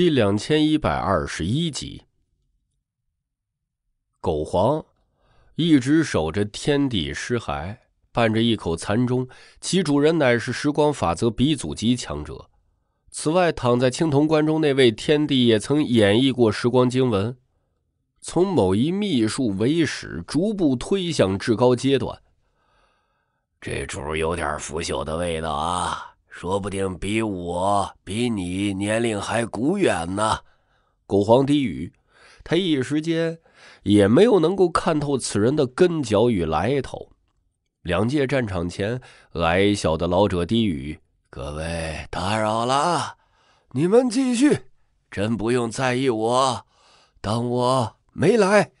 第两千一百二十一集，狗皇一直守着天地尸骸，伴着一口残钟，其主人乃是时光法则鼻祖级强者。此外，躺在青铜棺中那位天地，也曾演绎过时光经文，从某一秘术为始，逐步推向至高阶段。这主有点腐朽的味道啊！说不定比我、比你年龄还古远呢。”古皇低语，他一时间也没有能够看透此人的根脚与来头。两界战场前，矮小的老者低语：“各位打扰了，你们继续，真不用在意我，当我没来。”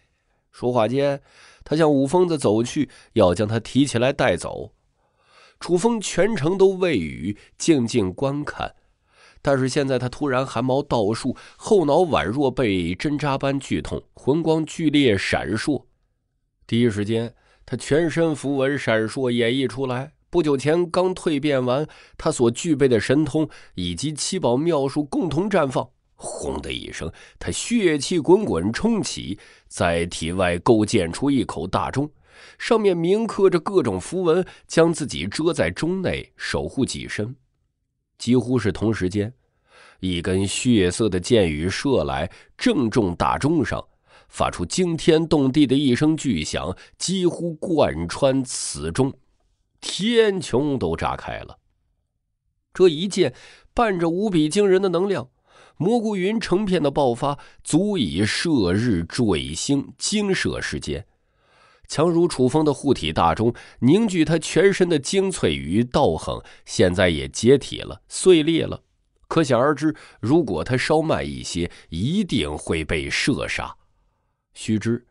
说话间，他向武疯子走去，要将他提起来带走。楚风全程都未语，静静观看。但是现在他突然汗毛倒竖，后脑宛若被针扎般剧痛，魂光剧烈闪烁。第一时间，他全身符文闪烁演绎出来。不久前刚蜕变完，他所具备的神通以及七宝妙术共同绽放。轰的一声，他血气滚滚冲起，在体外构建出一口大钟。上面铭刻着各种符文，将自己遮在钟内，守护己身。几乎是同时间，一根血色的箭雨射来，正中大钟上，发出惊天动地的一声巨响，几乎贯穿此钟，天穹都炸开了。这一箭伴着无比惊人的能量，蘑菇云成片的爆发，足以射日坠星，惊慑世间。强如楚风的护体大钟，凝聚他全身的精粹与道行，现在也解体了，碎裂了。可想而知，如果他稍慢一些，一定会被射杀。须知，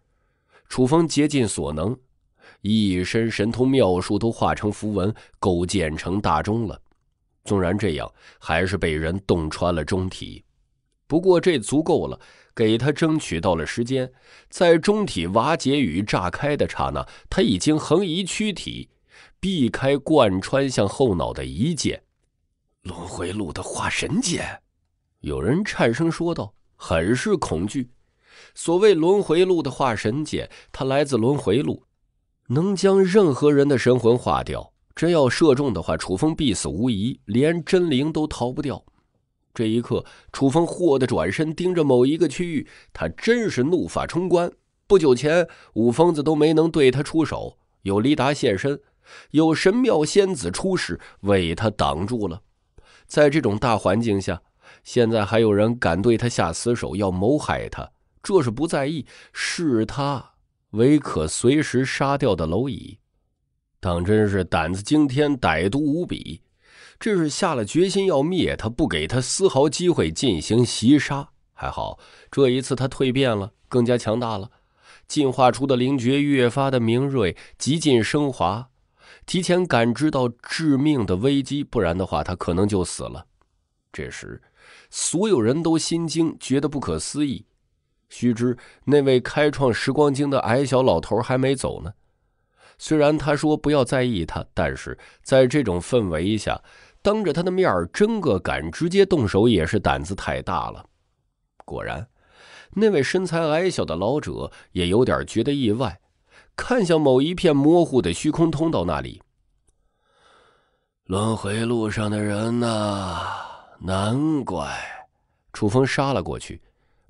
楚风竭尽所能，一身神通妙术都化成符文，构建成大钟了。纵然这样，还是被人洞穿了钟体。不过这足够了，给他争取到了时间。在中体瓦解与炸开的刹那，他已经横移躯体，避开贯穿向后脑的一剑。轮回路的化神剑，有人颤声说道，很是恐惧。所谓轮回路的化神剑，它来自轮回路，能将任何人的神魂化掉。真要射中的话，楚风必死无疑，连真灵都逃不掉。这一刻，楚风霍的转身，盯着某一个区域。他真是怒发冲冠。不久前，五疯子都没能对他出手，有黎达现身，有神庙仙子出世为他挡住了。在这种大环境下，现在还有人敢对他下死手，要谋害他，这是不在意，视他为可随时杀掉的蝼蚁，当真是胆子惊天，歹毒无比。这是下了决心要灭他，不给他丝毫机会进行袭杀。还好这一次他蜕变了，更加强大了，进化出的灵觉越发的敏锐，极尽升华，提前感知到致命的危机，不然的话他可能就死了。这时，所有人都心惊，觉得不可思议。须知那位开创时光经的矮小老头还没走呢。虽然他说不要在意他，但是在这种氛围下。当着他的面儿，真个敢直接动手，也是胆子太大了。果然，那位身材矮小的老者也有点觉得意外，看向某一片模糊的虚空通道那里。轮回路上的人呐，难怪。楚风杀了过去，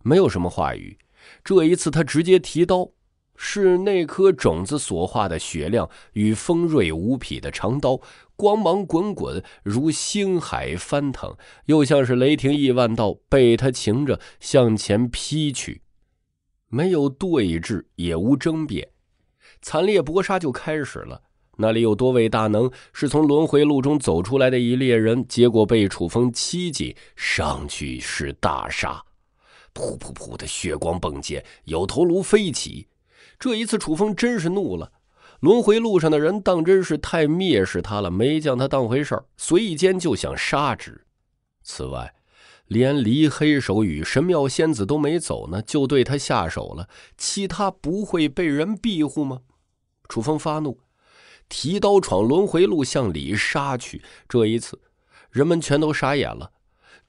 没有什么话语。这一次，他直接提刀。是那颗种子所化的雪亮与锋锐无匹的长刀，光芒滚滚，如星海翻腾，又像是雷霆亿万道被他擎着向前劈去。没有对峙，也无争辩，惨烈搏杀就开始了。那里有多位大能是从轮回路中走出来的一猎人，结果被楚风欺进上去是大杀，噗噗噗的血光迸溅，有头颅飞起。这一次，楚风真是怒了。轮回路上的人当真是太蔑视他了，没将他当回事儿，随意间就想杀之。此外，连离黑手与神庙仙子都没走呢，就对他下手了。其他不会被人庇护吗？楚风发怒，提刀闯轮回路，向里杀去。这一次，人们全都傻眼了。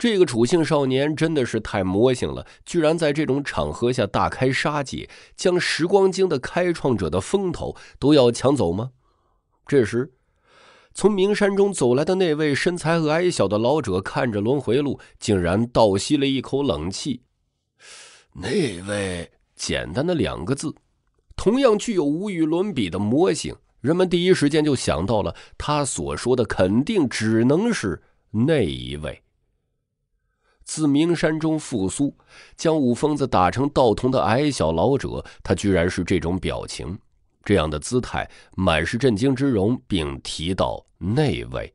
这个楚姓少年真的是太魔性了，居然在这种场合下大开杀戒，将时光经的开创者的风头都要抢走吗？这时，从名山中走来的那位身材矮小的老者看着轮回路，竟然倒吸了一口冷气。那位简单的两个字，同样具有无与伦比的魔性，人们第一时间就想到了他所说的，肯定只能是那一位。自名山中复苏，将五疯子打成道童的矮小老者，他居然是这种表情，这样的姿态，满是震惊之容，并提到那位，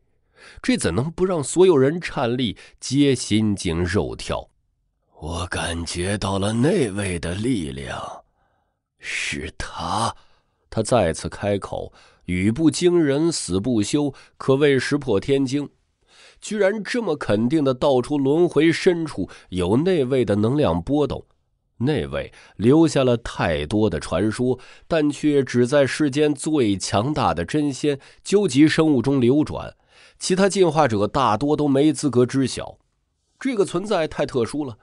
这怎能不让所有人颤栗，皆心惊肉跳？我感觉到了那位的力量，是他。他再次开口，语不惊人死不休，可谓石破天惊。居然这么肯定的道出轮回深处有那位的能量波动，那位留下了太多的传说，但却只在世间最强大的真仙究极生物中流转，其他进化者大多都没资格知晓。这个存在太特殊了，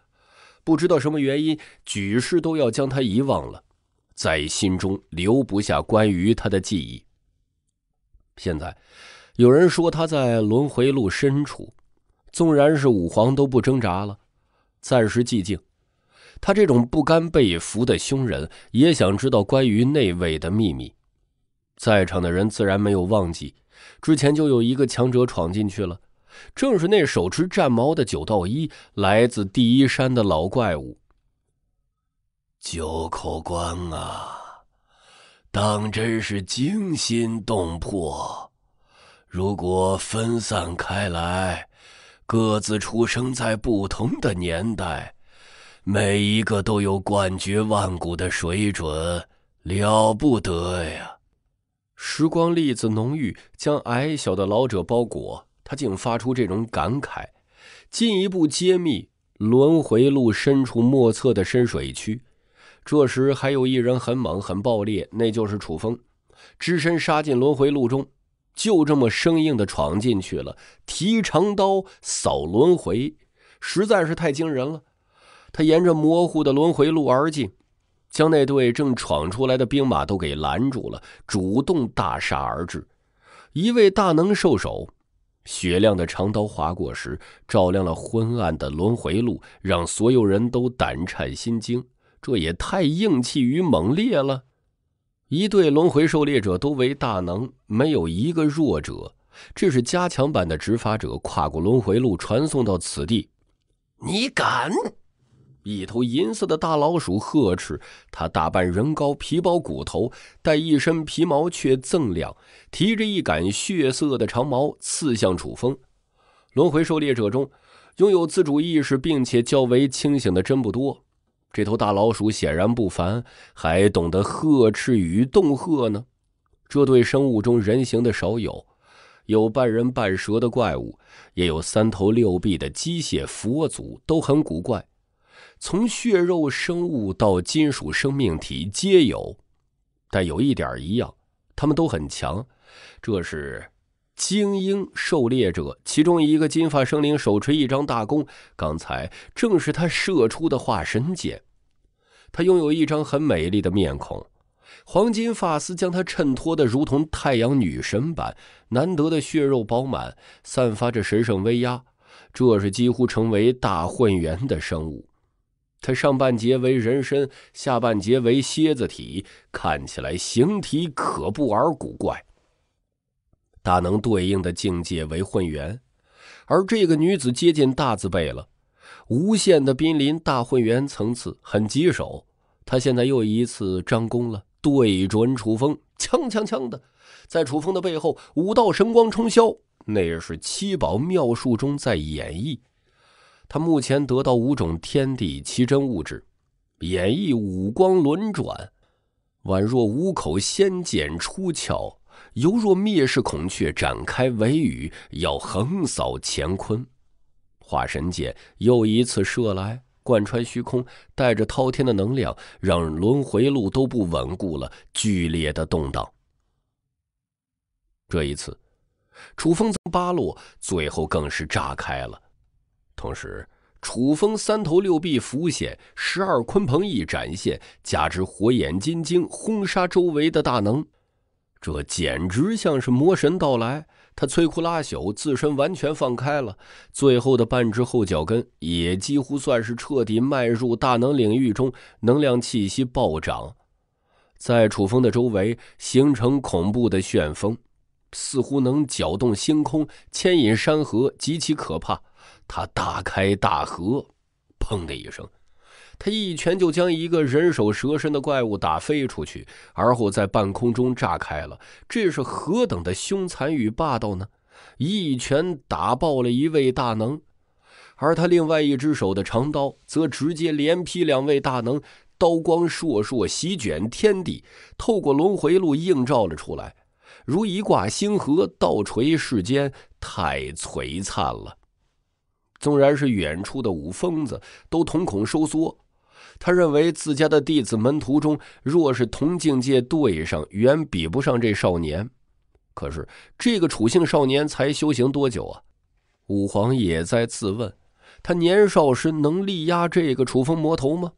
不知道什么原因，举世都要将他遗忘了，在心中留不下关于他的记忆。现在。有人说他在轮回路深处，纵然是武皇都不挣扎了，暂时寂静。他这种不甘被俘的凶人，也想知道关于内卫的秘密。在场的人自然没有忘记，之前就有一个强者闯进去了，正是那手持战矛的九道一，来自第一山的老怪物。九口棺啊，当真是惊心动魄。如果分散开来，各自出生在不同的年代，每一个都有冠绝万古的水准，了不得呀！时光粒子浓郁，将矮小的老者包裹，他竟发出这种感慨，进一步揭秘轮回路深处莫测的深水区。这时还有一人很猛很暴烈，那就是楚风，只身杀进轮回路中。就这么生硬的闯进去了，提长刀扫轮回，实在是太惊人了。他沿着模糊的轮回路而进，将那队正闯出来的兵马都给拦住了，主动大杀而至。一位大能兽手，雪亮的长刀划过时，照亮了昏暗的轮回路，让所有人都胆颤心惊。这也太硬气与猛烈了。一队轮回狩猎者都为大能，没有一个弱者。这是加强版的执法者，跨过轮回路，传送到此地。你敢！一头银色的大老鼠呵斥他，打扮人高，皮包骨头，但一身皮毛却锃亮，提着一杆血色的长矛，刺向楚风。轮回狩猎者中，拥有自主意识并且较为清醒的真不多。这头大老鼠显然不凡，还懂得呵斥与恫吓呢。这对生物中人形的少有，有半人半蛇的怪物，也有三头六臂的机械佛祖，都很古怪。从血肉生物到金属生命体皆有，但有一点儿一样，他们都很强。这是。精英狩猎者，其中一个金发生灵手持一张大弓，刚才正是他射出的化神箭。他拥有一张很美丽的面孔，黄金发丝将他衬托得如同太阳女神般难得的血肉饱满，散发着神圣威压。这是几乎成为大混元的生物，他上半截为人身，下半截为蝎子体，看起来形体可怖而古怪。大能对应的境界为混元，而这个女子接近大字辈了，无限的濒临大混元层次，很棘手。她现在又一次张弓了，对准楚风，枪枪枪的，在楚风的背后，五道神光冲霄，那是七宝妙术中在演绎。她目前得到五种天地奇珍物质，演绎五光轮转，宛若五口仙剑出鞘。犹若灭世孔雀展开尾羽，要横扫乾坤。化神剑又一次射来，贯穿虚空，带着滔天的能量，让轮回路都不稳固了，剧烈的动荡。这一次，楚风八路最后更是炸开了。同时，楚风三头六臂浮现，十二鲲鹏翼展现，加之火眼金睛，轰杀周围的大能。这简直像是魔神到来，他摧枯拉朽，自身完全放开了，最后的半只后脚跟也几乎算是彻底迈入大能领域中，能量气息暴涨，在楚风的周围形成恐怖的旋风，似乎能搅动星空，牵引山河，极其可怕。他大开大合，砰的一声。他一拳就将一个人手蛇身的怪物打飞出去，而后在半空中炸开了。这是何等的凶残与霸道呢？一拳打爆了一位大能，而他另外一只手的长刀则直接连劈两位大能，刀光烁烁，席卷天地，透过轮回路映照了出来，如一挂星河倒垂世间，太璀璨了。纵然是远处的五疯子，都瞳孔收缩。他认为自家的弟子门徒中，若是同境界对上，远比不上这少年。可是这个楚姓少年才修行多久啊？武皇也在自问：他年少时能力压这个楚风魔头吗？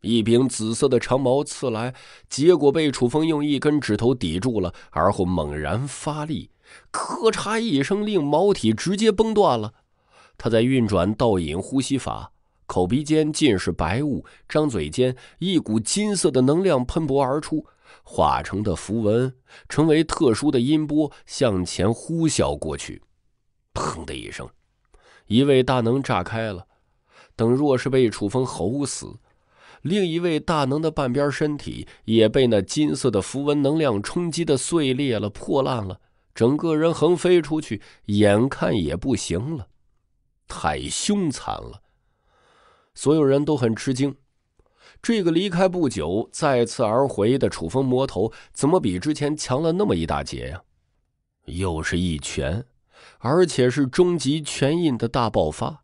一柄紫色的长矛刺来，结果被楚风用一根指头抵住了，而后猛然发力，咔嚓一声，令矛体直接崩断了。他在运转倒引呼吸法。口鼻间尽是白雾，张嘴间一股金色的能量喷薄而出，化成的符文成为特殊的音波向前呼啸过去。砰的一声，一位大能炸开了。等若是被楚风吼死，另一位大能的半边身体也被那金色的符文能量冲击的碎裂了、破烂了，整个人横飞出去，眼看也不行了，太凶残了。所有人都很吃惊，这个离开不久再次而回的楚风魔头，怎么比之前强了那么一大截呀？又是一拳，而且是终极拳印的大爆发。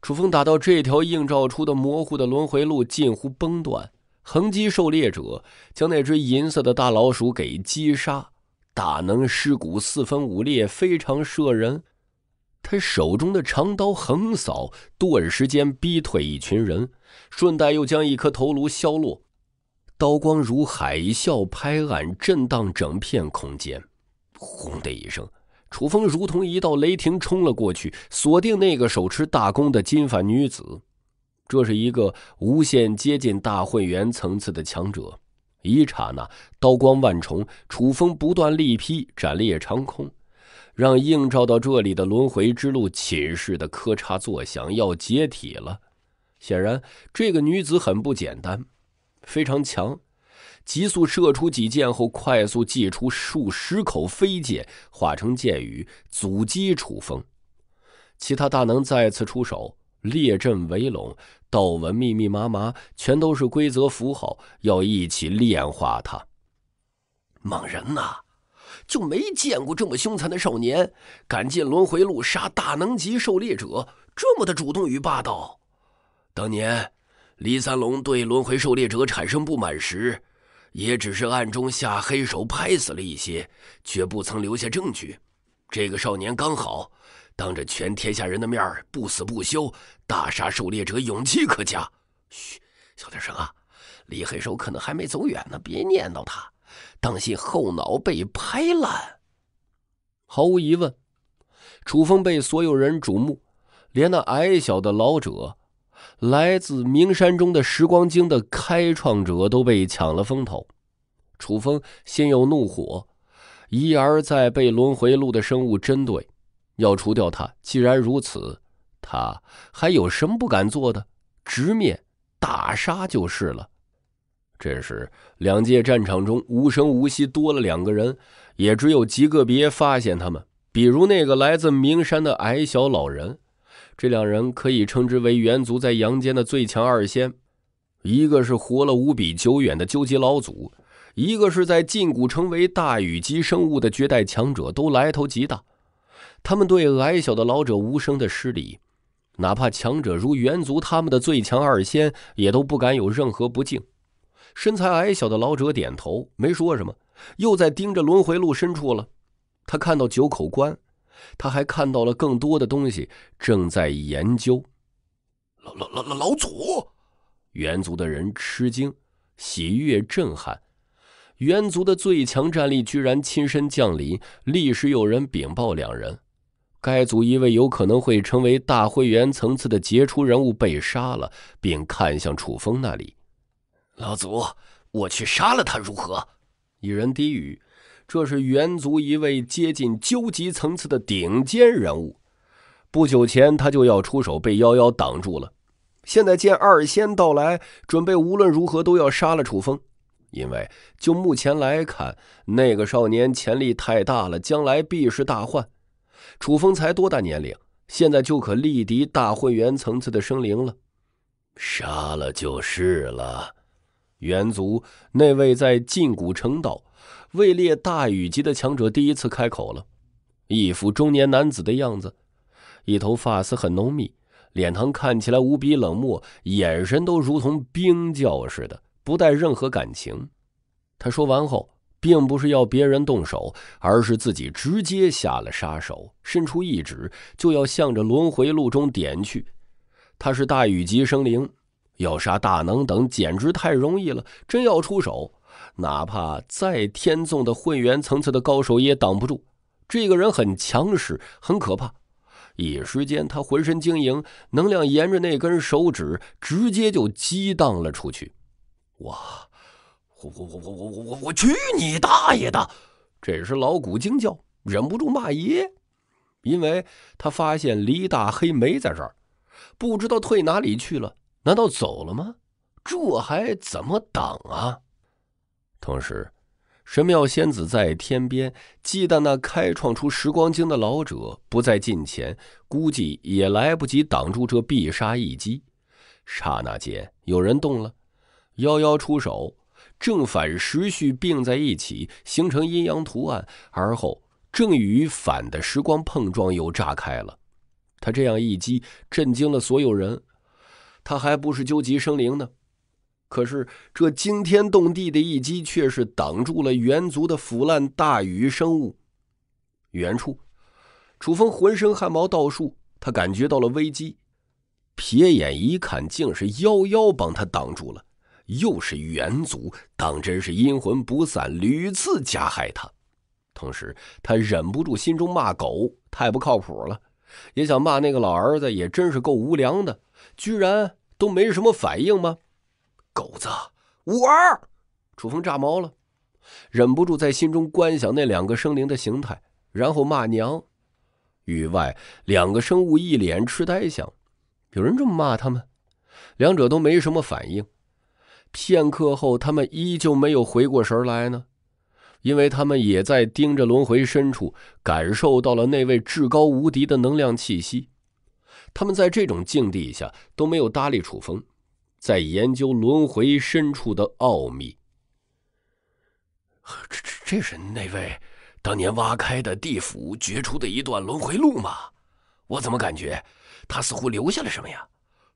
楚风打到这条映照出的模糊的轮回路近乎崩断，横击狩猎者，将那只银色的大老鼠给击杀。大能尸骨四分五裂，非常慑人。他手中的长刀横扫，顿时间逼退一群人，顺带又将一颗头颅削落。刀光如海啸拍岸，震荡整片空间。轰的一声，楚风如同一道雷霆冲了过去，锁定那个手持大弓的金发女子。这是一个无限接近大会员层次的强者。一刹那，刀光万重，楚风不断力劈，斩裂长空。让映照到这里的轮回之路寝室的咔嚓作响，要解体了。显然，这个女子很不简单，非常强。急速射出几箭后，快速祭出数十口飞剑，化成箭雨阻击楚风。其他大能再次出手，列阵围拢，道纹密密麻麻，全都是规则符号，要一起炼化它。猛人呐！就没见过这么凶残的少年，敢进轮回路杀大能级狩猎者，这么的主动与霸道。当年李三龙对轮回狩猎者产生不满时，也只是暗中下黑手拍死了一些，却不曾留下证据。这个少年刚好当着全天下人的面不死不休，大杀狩猎者，勇气可嘉。嘘，小点声啊！李黑手可能还没走远呢，别念叨他。当心后脑被拍烂。毫无疑问，楚风被所有人瞩目，连那矮小的老者，来自名山中的时光经的开创者都被抢了风头。楚风心有怒火，一而再被轮回路的生物针对，要除掉他。既然如此，他还有什么不敢做的？直面打杀就是了。这时，两界战场中无声无息多了两个人，也只有极个别发现他们，比如那个来自名山的矮小老人。这两人可以称之为猿族在阳间的最强二仙，一个是活了无比久远的究极老祖，一个是在禁古成为大羽级生物的绝代强者，都来头极大。他们对矮小的老者无声的施礼，哪怕强者如猿族他们的最强二仙，也都不敢有任何不敬。身材矮小的老者点头，没说什么，又在盯着轮回路深处了。他看到九口棺，他还看到了更多的东西，正在研究。老老老老老祖！猿族的人吃惊、喜悦、震撼。猿族的最强战力居然亲身降临。立时有人禀报两人，该族一位有可能会成为大会员层次的杰出人物被杀了，并看向楚风那里。老祖，我去杀了他，如何？一人低语。这是猿族一位接近究极层次的顶尖人物。不久前他就要出手，被妖妖挡住了。现在见二仙到来，准备无论如何都要杀了楚风。因为就目前来看，那个少年潜力太大了，将来必是大患。楚风才多大年龄？现在就可力敌大会员层次的生灵了。杀了就是了。元族那位在禁古城道、位列大禹级的强者第一次开口了，一副中年男子的样子，一头发丝很浓密，脸庞看起来无比冷漠，眼神都如同冰窖似的，不带任何感情。他说完后，并不是要别人动手，而是自己直接下了杀手，伸出一指就要向着轮回路中点去。他是大禹级生灵。要杀大能等简直太容易了。真要出手，哪怕再天纵的混元层次的高手也挡不住。这个人很强势，很可怕。一时间，他浑身晶莹，能量沿着那根手指直接就激荡了出去。我、我、我、我、我、我、我、我，去你大爷的！这时，老谷惊叫，忍不住骂爷，因为他发现黎大黑没在这儿，不知道退哪里去了。难道走了吗？这还怎么挡啊！同时，神庙仙子在天边，忌惮那开创出时光经的老者不在近前，估计也来不及挡住这必杀一击。刹那间，有人动了，幺幺出手，正反时序并在一起，形成阴阳图案，而后正与反的时光碰撞又炸开了。他这样一击，震惊了所有人。他还不是纠集生灵呢，可是这惊天动地的一击却是挡住了猿族的腐烂大鱼生物。远处，楚风浑身汗毛倒竖，他感觉到了危机。瞥眼一看，竟是妖妖帮他挡住了。又是猿族，当真是阴魂不散，屡次加害他。同时，他忍不住心中骂狗，太不靠谱了。也想骂那个老儿子，也真是够无良的，居然。都没什么反应吗？狗子五儿，楚风炸毛了，忍不住在心中观想那两个生灵的形态，然后骂娘。域外两个生物一脸痴呆相，有人这么骂他们，两者都没什么反应。片刻后，他们依旧没有回过神来呢，因为他们也在盯着轮回深处，感受到了那位至高无敌的能量气息。他们在这种境地下都没有搭理楚风，在研究轮回深处的奥秘。这、这、这是那位当年挖开的地府掘出的一段轮回路吗？我怎么感觉他似乎留下了什么呀？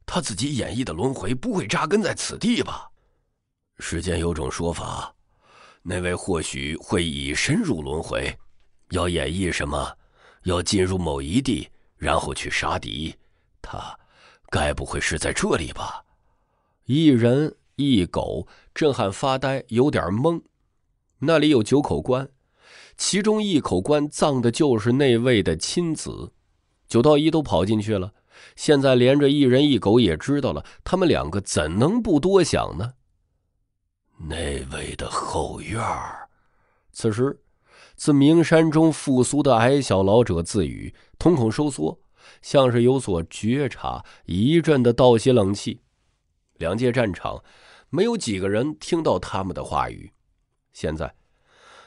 他自己演绎的轮回不会扎根在此地吧？世间有种说法，那位或许会已深入轮回，要演绎什么？要进入某一地，然后去杀敌。他，该不会是在这里吧？一人一狗震撼发呆，有点懵。那里有九口棺，其中一口棺葬的就是那位的亲子。九道一都跑进去了，现在连着一人一狗也知道了，他们两个怎能不多想呢？那位的后院儿。此时，自名山中复苏的矮小老者自语，瞳孔收缩。像是有所觉察，一阵的倒吸冷气。两界战场，没有几个人听到他们的话语。现在，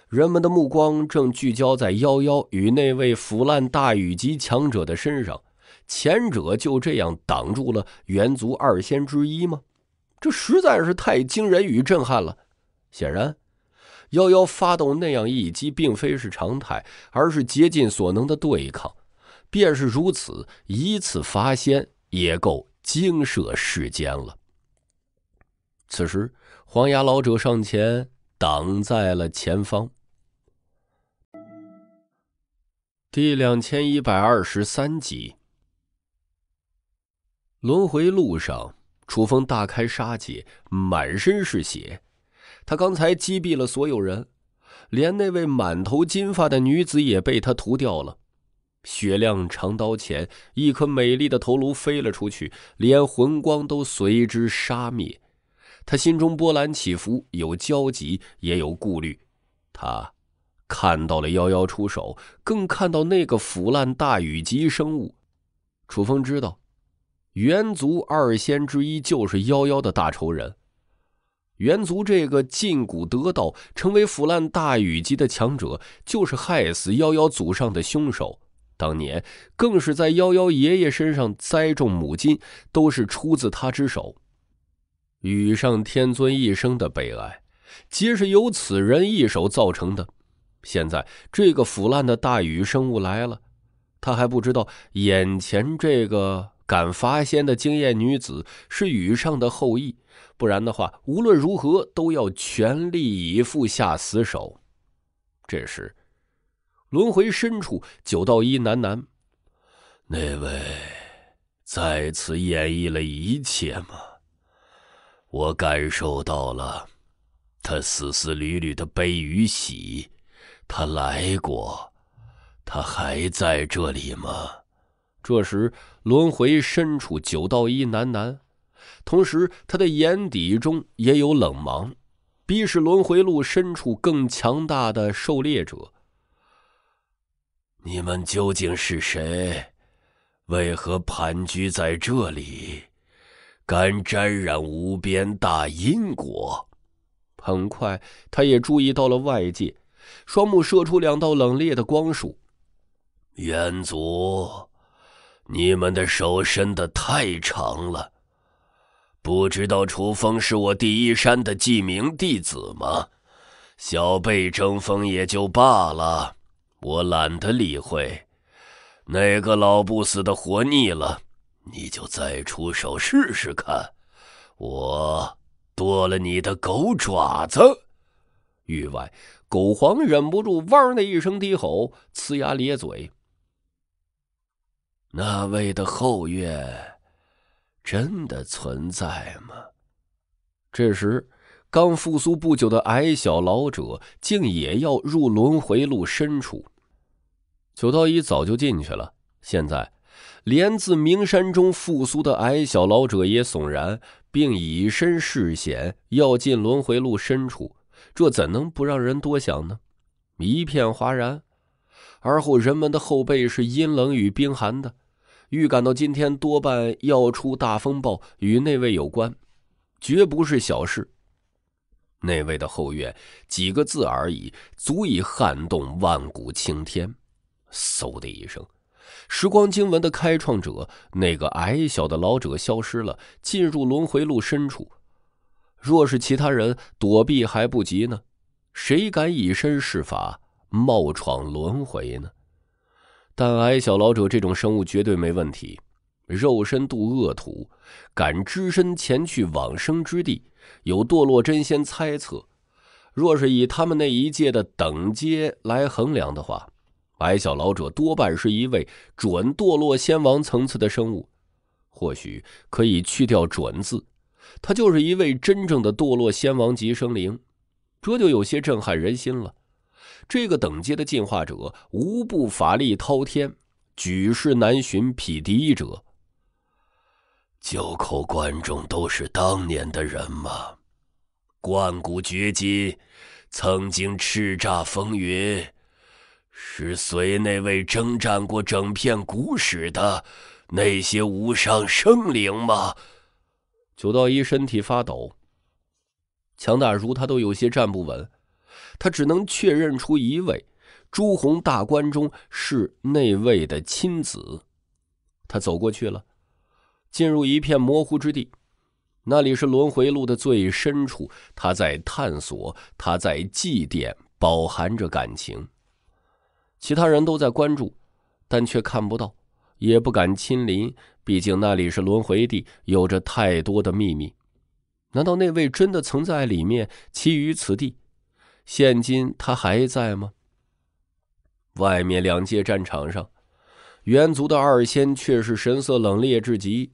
人们的目光正聚焦在妖妖与那位腐烂大禹级强者的身上。前者就这样挡住了猿族二仙之一吗？这实在是太惊人与震撼了。显然，妖妖发动那样一击，并非是常态，而是竭尽所能的对抗。便是如此一次伐仙，也够惊慑世间了。此时，黄牙老者上前挡在了前方。第两千一百二十三集，轮回路上，楚风大开杀戒，满身是血。他刚才击毙了所有人，连那位满头金发的女子也被他屠掉了。雪亮长刀前，一颗美丽的头颅飞了出去，连魂光都随之杀灭。他心中波澜起伏，有焦急，也有顾虑。他看到了夭夭出手，更看到那个腐烂大雨级生物。楚风知道，猿族二仙之一就是夭夭的大仇人。猿族这个禁谷得道，成为腐烂大雨级的强者，就是害死夭夭祖上的凶手。当年更是在幺幺爷爷身上栽种母金，都是出自他之手。羽上天尊一生的悲哀，皆是由此人一手造成的。现在这个腐烂的大羽生物来了，他还不知道眼前这个敢发仙的惊艳女子是羽上的后裔，不然的话，无论如何都要全力以赴下死手。这时。轮回深处，九道一喃喃：“那位在此演绎了一切吗？我感受到了他丝丝缕缕的悲与喜。他来过，他还在这里吗？”这时，轮回深处，九道一喃喃，同时他的眼底中也有冷芒，逼是轮回路深处更强大的狩猎者。你们究竟是谁？为何盘踞在这里，敢沾染无边大因果？很快，他也注意到了外界，双目射出两道冷冽的光束。元祖，你们的手伸得太长了。不知道楚风是我第一山的记名弟子吗？小辈争锋也就罢了。我懒得理会，那个老不死的活腻了，你就再出手试试看，我剁了你的狗爪子！域外狗皇忍不住“汪”的一声低吼，呲牙咧嘴。那位的后院真的存在吗？这时。刚复苏不久的矮小老者，竟也要入轮回路深处。九道一早就进去了，现在连自名山中复苏的矮小老者也悚然，并以身试险，要进轮回路深处，这怎能不让人多想呢？一片哗然，而后人们的后背是阴冷与冰寒的，预感到今天多半要出大风暴，与那位有关，绝不是小事。那位的后院，几个字而已，足以撼动万古青天。嗖的一声，时光经文的开创者，那个矮小的老者消失了，进入轮回路深处。若是其他人躲避还不及呢，谁敢以身试法，冒闯轮回呢？但矮小老者这种生物绝对没问题，肉身渡恶土，敢只身前去往生之地。有堕落真仙猜测，若是以他们那一界的等阶来衡量的话，矮小老者多半是一位准堕落仙王层次的生物，或许可以去掉“准”字，他就是一位真正的堕落仙王级生灵，这就有些震撼人心了。这个等阶的进化者无不法力滔天，举世难寻匹敌者。九口观众都是当年的人吗？万古绝今，曾经叱咤风云，是随那位征战过整片古史的那些无上生灵吗？九道一身体发抖，强大如他都有些站不稳，他只能确认出一位朱红大棺中是那位的亲子。他走过去了，进入一片模糊之地。那里是轮回路的最深处，他在探索，他在祭奠，饱含着感情。其他人都在关注，但却看不到，也不敢亲临，毕竟那里是轮回地，有着太多的秘密。难道那位真的曾在里面栖于此地？现今他还在吗？外面两界战场上，猿族的二仙却是神色冷冽至极。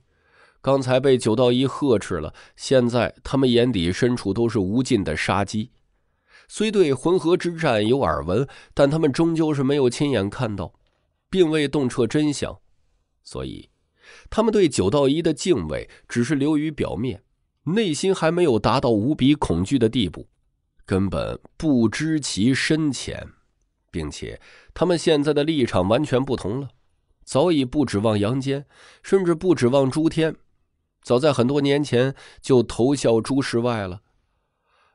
刚才被九道一呵斥了，现在他们眼底深处都是无尽的杀机。虽对浑河之战有耳闻，但他们终究是没有亲眼看到，并未洞彻真相，所以他们对九道一的敬畏只是流于表面，内心还没有达到无比恐惧的地步，根本不知其深浅，并且他们现在的立场完全不同了，早已不指望阳间，甚至不指望诸天。早在很多年前就投效诸世外了，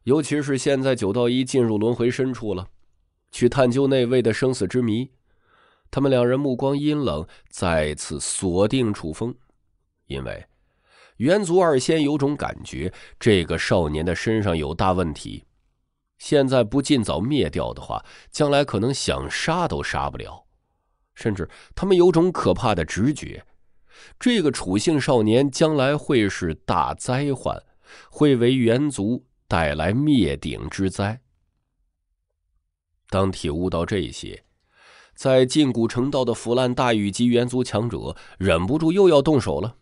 尤其是现在九道一进入轮回深处了，去探究那位的生死之谜。他们两人目光阴冷，再次锁定楚风，因为元族二仙有种感觉，这个少年的身上有大问题，现在不尽早灭掉的话，将来可能想杀都杀不了，甚至他们有种可怕的直觉。这个楚姓少年将来会是大灾患，会为元族带来灭顶之灾。当体悟到这些，在禁古成道的腐烂大禹级元族强者忍不住又要动手了。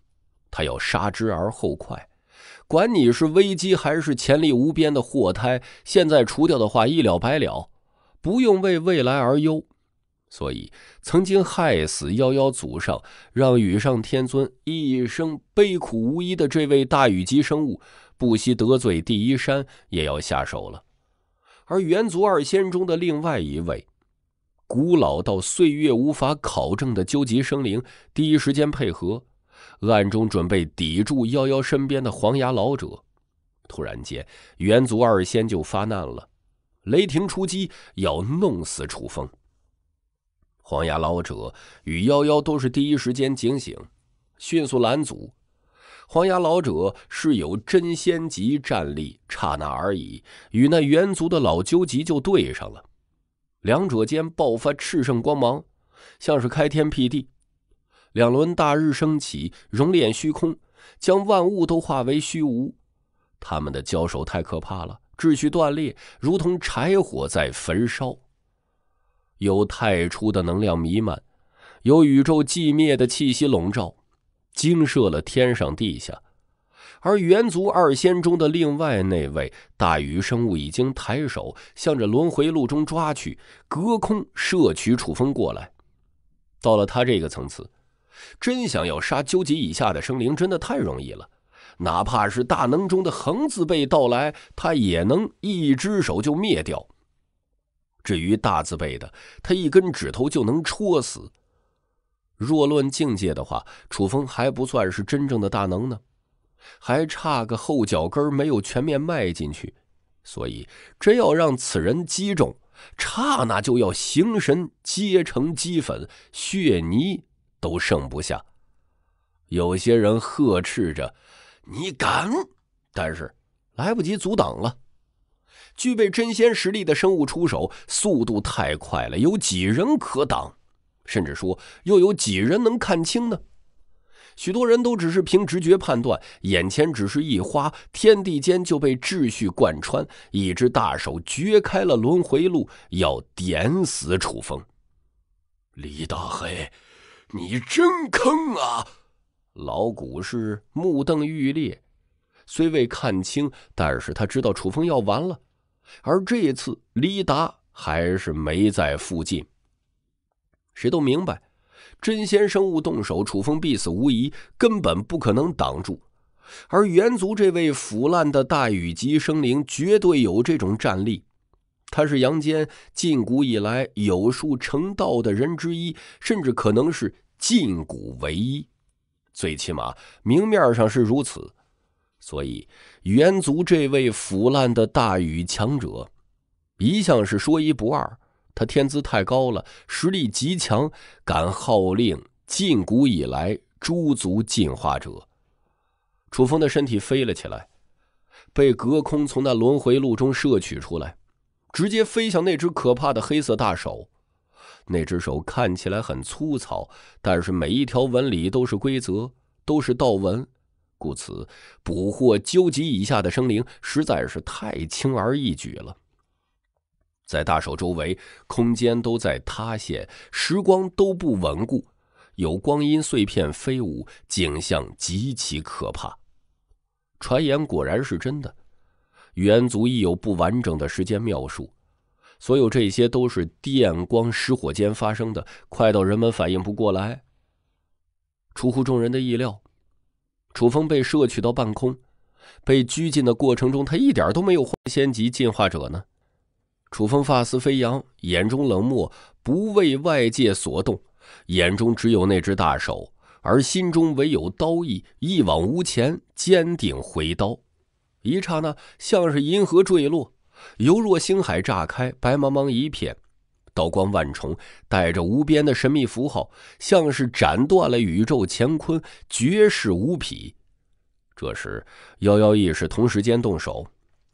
他要杀之而后快，管你是危机还是潜力无边的祸胎，现在除掉的话一了百了，不用为未来而忧。所以，曾经害死妖妖祖上，让羽上天尊一生悲苦无依的这位大羽级生物，不惜得罪第一山，也要下手了。而元族二仙中的另外一位，古老到岁月无法考证的究极生灵，第一时间配合，暗中准备抵住妖妖身边的黄牙老者。突然间，元族二仙就发难了，雷霆出击，要弄死楚风。黄牙老者与妖妖都是第一时间警醒，迅速拦阻。黄牙老者是有真仙级战力，刹那而已，与那猿族的老究极就对上了。两者间爆发炽盛光芒，像是开天辟地，两轮大日升起，熔炼虚空，将万物都化为虚无。他们的交手太可怕了，秩序断裂，如同柴火在焚烧。有太初的能量弥漫，有宇宙寂灭的气息笼罩，惊射了天上地下。而猿族二仙中的另外那位大鱼生物已经抬手向着轮回路中抓去，隔空摄取楚风过来。到了他这个层次，真想要杀究极以下的生灵，真的太容易了。哪怕是大能中的恒字辈到来，他也能一只手就灭掉。至于大字辈的，他一根指头就能戳死。若论境界的话，楚风还不算是真正的大能呢，还差个后脚跟没有全面迈进去。所以，真要让此人击中，刹那就要形神皆成齑粉，血泥都剩不下。有些人呵斥着：“你敢！”但是，来不及阻挡了。具备真仙实力的生物出手，速度太快了，有几人可挡？甚至说，又有几人能看清呢？许多人都只是凭直觉判断，眼前只是一花，天地间就被秩序贯穿，一只大手掘开了轮回路，要点死楚风。李大黑，你真坑啊！老古是目瞪欲裂，虽未看清，但是他知道楚风要完了。而这一次，黎达还是没在附近。谁都明白，真仙生物动手，楚风必死无疑，根本不可能挡住。而猿族这位腐烂的大禹级生灵，绝对有这种战力。他是阳间近古以来有数成道的人之一，甚至可能是近古唯一，最起码明面上是如此。所以，猿族这位腐烂的大禹强者，一向是说一不二。他天资太高了，实力极强，敢号令近古以来诸族进化者。楚风的身体飞了起来，被隔空从那轮回路中摄取出来，直接飞向那只可怕的黑色大手。那只手看起来很粗糙，但是每一条纹理都是规则，都是道纹。故此，捕获究极以下的生灵实在是太轻而易举了。在大手周围，空间都在塌陷，时光都不稳固，有光阴碎片飞舞，景象极其可怕。传言果然是真的，猿族亦有不完整的时间妙术。所有这些都是电光石火间发生的，快到人们反应不过来。出乎众人的意料。楚风被摄取到半空，被拘禁的过程中，他一点都没有换仙级进化者呢。楚风发丝飞扬，眼中冷漠，不为外界所动，眼中只有那只大手，而心中唯有刀意，一往无前，坚定回刀。一刹那，像是银河坠落，犹若星海炸开，白茫茫一片。刀光万重，带着无边的神秘符号，像是斩断了宇宙乾坤，绝世无匹。这时，妖妖一是同时间动手，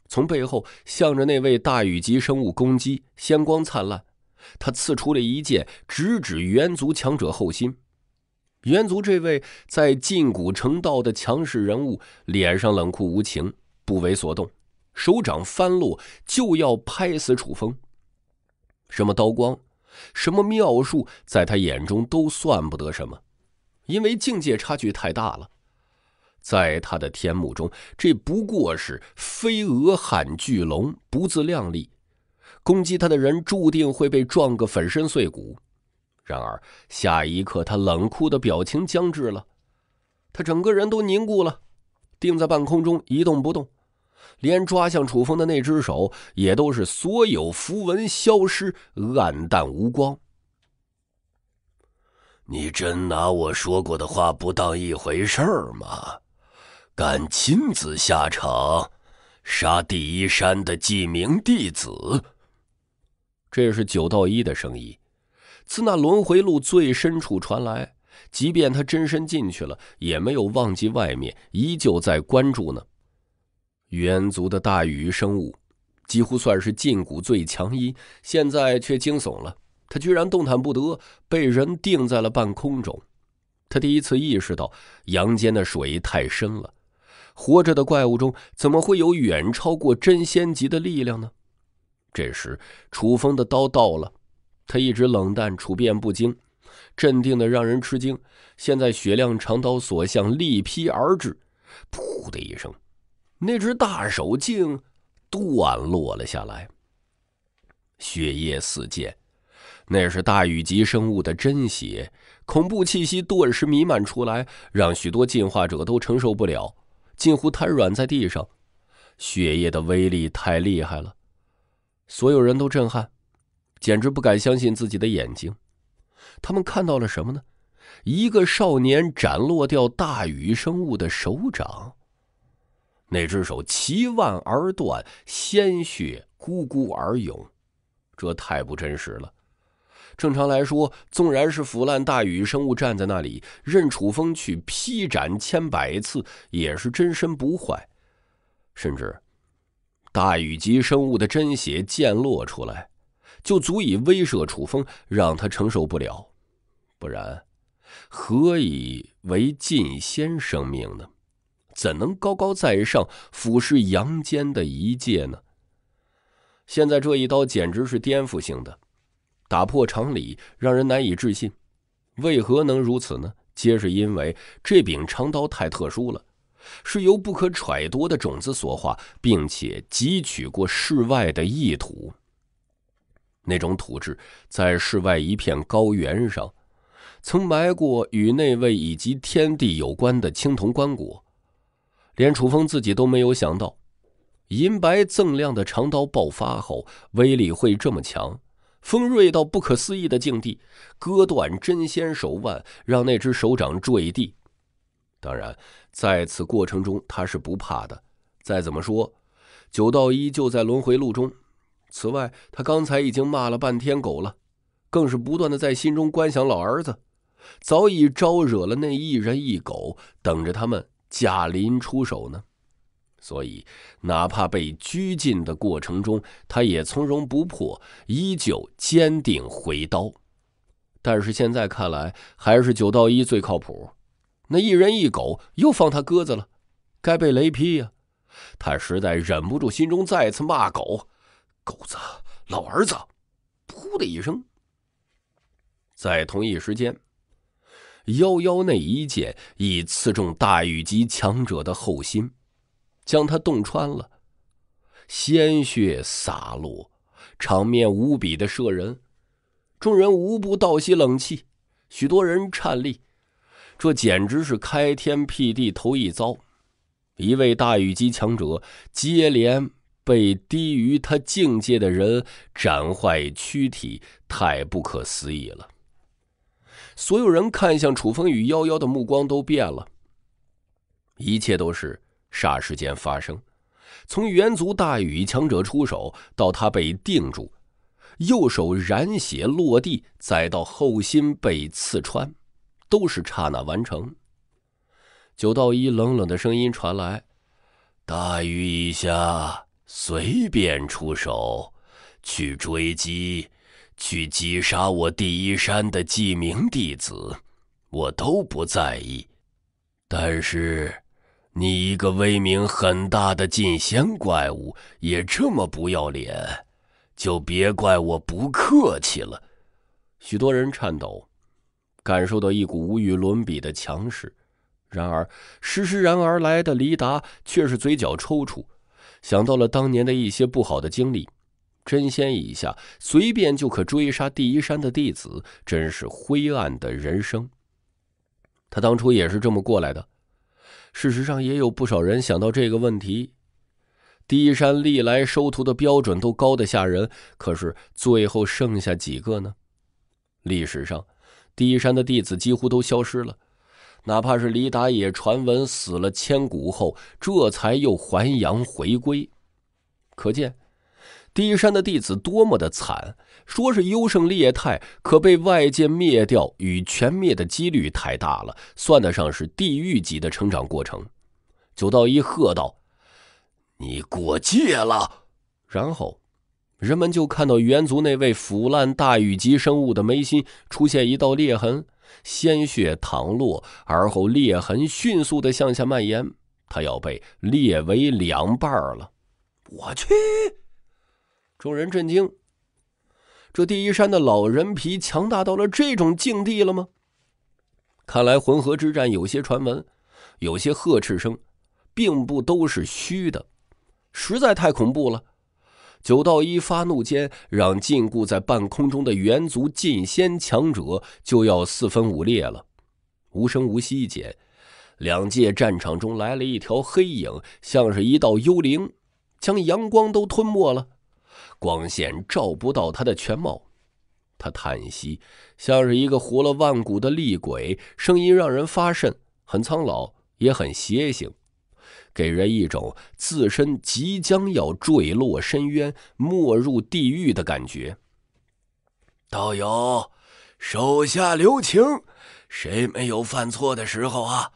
从背后向着那位大禹级生物攻击，仙光灿烂。他刺出了一剑，直指猿族强者后心。猿族这位在禁古成道的强势人物，脸上冷酷无情，不为所动，手掌翻落，就要拍死楚风。什么刀光，什么妙术，在他眼中都算不得什么，因为境界差距太大了。在他的天目中，这不过是飞蛾喊巨龙，不自量力。攻击他的人注定会被撞个粉身碎骨。然而，下一刻，他冷酷的表情僵滞了，他整个人都凝固了，定在半空中一动不动。连抓向楚风的那只手，也都是所有符文消失，暗淡无光。你真拿我说过的话不当一回事儿吗？敢亲自下场，杀第一山的几名弟子？这是九道一的声音，自那轮回路最深处传来。即便他真身进去了，也没有忘记外面依旧在关注呢。猿族的大鱼生物，几乎算是近古最强一，现在却惊悚了。他居然动弹不得，被人定在了半空中。他第一次意识到，阳间的水太深了。活着的怪物中，怎么会有远超过真仙级的力量呢？这时，楚风的刀到了。他一直冷淡，处变不惊，镇定的让人吃惊。现在，雪亮长刀所向，力劈而至，噗的一声。那只大手竟断落了下来，血液四溅，那是大雨级生物的真血，恐怖气息顿时弥漫出来，让许多进化者都承受不了，近乎瘫软在地上。血液的威力太厉害了，所有人都震撼，简直不敢相信自己的眼睛。他们看到了什么呢？一个少年斩落掉大雨生物的手掌。那只手齐腕而断，鲜血咕咕而涌，这太不真实了。正常来说，纵然是腐烂大禹生物站在那里，任楚风去劈斩千百次，也是真身不坏。甚至，大禹级生物的真血溅落出来，就足以威慑楚风，让他承受不了。不然，何以为尽仙生命呢？怎能高高在上俯视阳间的一界呢？现在这一刀简直是颠覆性的，打破常理，让人难以置信。为何能如此呢？皆是因为这柄长刀太特殊了，是由不可揣度的种子所化，并且汲取过世外的异土。那种土质，在世外一片高原上，曾埋过与那位以及天地有关的青铜棺椁。连楚风自己都没有想到，银白锃亮的长刀爆发后威力会这么强，锋锐到不可思议的境地，割断真仙手腕，让那只手掌坠地。当然，在此过程中他是不怕的。再怎么说，九道一就在轮回路中。此外，他刚才已经骂了半天狗了，更是不断的在心中观想老儿子，早已招惹了那一人一狗，等着他们。贾林出手呢，所以哪怕被拘禁的过程中，他也从容不迫，依旧坚定挥刀。但是现在看来，还是九到一最靠谱。那一人一狗又放他鸽子了，该被雷劈呀！他实在忍不住，心中再次骂狗：“狗子，老儿子！”噗的一声，在同一时间。幺幺那一剑已刺中大禹级强者的后心，将他洞穿了，鲜血洒落，场面无比的摄人，众人无不倒吸冷气，许多人颤栗，这简直是开天辟地头一遭，一位大禹级强者接连被低于他境界的人斩坏躯体，太不可思议了。所有人看向楚风与夭夭的目光都变了。一切都是霎时间发生，从猿族大禹强者出手到他被定住，右手染血落地，再到后心被刺穿，都是刹那完成。九道一冷冷的声音传来：“大禹以下，随便出手，去追击。”去击杀我第一山的记名弟子，我都不在意。但是，你一个威名很大的进仙怪物也这么不要脸，就别怪我不客气了。许多人颤抖，感受到一股无与伦比的强势。然而，施施然而来的黎达却是嘴角抽搐，想到了当年的一些不好的经历。真仙以下，随便就可追杀第一山的弟子，真是灰暗的人生。他当初也是这么过来的。事实上，也有不少人想到这个问题：第一山历来收徒的标准都高得吓人，可是最后剩下几个呢？历史上，第一山的弟子几乎都消失了，哪怕是李打野传闻死了千古后，这才又还阳回归。可见。第山的弟子多么的惨！说是优胜劣汰，可被外界灭掉与全灭的几率太大了，算得上是地狱级的成长过程。九道一喝道：“你过界了！”然后，人们就看到猿族那位腐烂大禹级生物的眉心出现一道裂痕，鲜血淌落，而后裂痕迅速的向下蔓延，他要被裂为两半了！我去。众人震惊，这第一山的老人皮强大到了这种境地了吗？看来浑河之战有些传闻，有些呵斥声，并不都是虚的，实在太恐怖了。九道一发怒间，让禁锢在半空中的猿族禁仙强者就要四分五裂了。无声无息间，两界战场中来了一条黑影，像是一道幽灵，将阳光都吞没了。光线照不到他的全貌，他叹息，像是一个活了万古的厉鬼，声音让人发甚，很苍老，也很邪性，给人一种自身即将要坠落深渊、没入地狱的感觉。道友，手下留情，谁没有犯错的时候啊？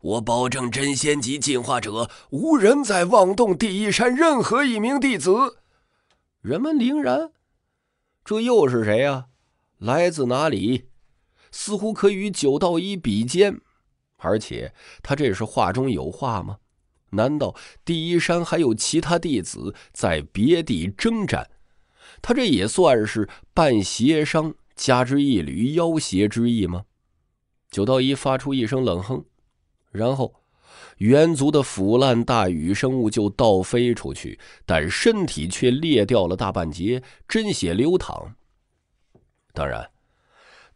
我保证，真仙级进化者，无人再妄动第一山任何一名弟子。人们凛然，这又是谁呀？来自哪里？似乎可与九道一比肩，而且他这是话中有话吗？难道第一山还有其他弟子在别地征战？他这也算是半协商，加之一缕要挟之意吗？九道一发出一声冷哼，然后。猿族的腐烂大羽生物就倒飞出去，但身体却裂掉了大半截，真血流淌。当然，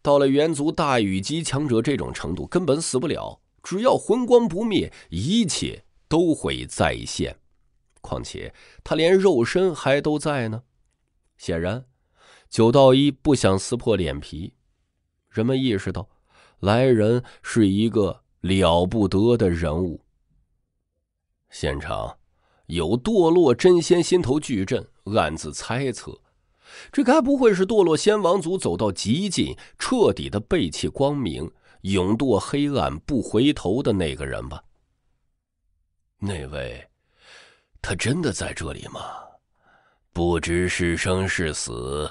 到了猿族大羽级强者这种程度，根本死不了。只要魂光不灭，一切都会再现。况且他连肉身还都在呢。显然，九道一不想撕破脸皮。人们意识到，来人是一个了不得的人物。现场，有堕落真仙心头巨震，暗自猜测：这该不会是堕落仙王族走到极尽、彻底的背弃光明、永堕黑暗不回头的那个人吧？那位，他真的在这里吗？不知是生是死，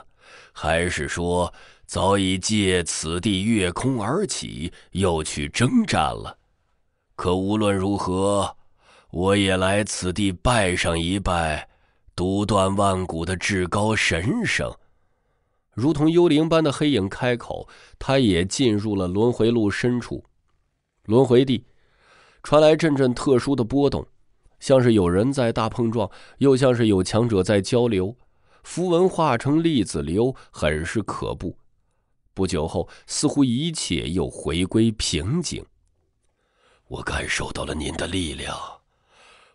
还是说早已借此地越空而起，又去征战了？可无论如何。我也来此地拜上一拜，独断万古的至高神圣，如同幽灵般的黑影开口。他也进入了轮回路深处，轮回地传来阵阵特殊的波动，像是有人在大碰撞，又像是有强者在交流。符文化成粒子流，很是可怖。不久后，似乎一切又回归平静。我感受到了您的力量。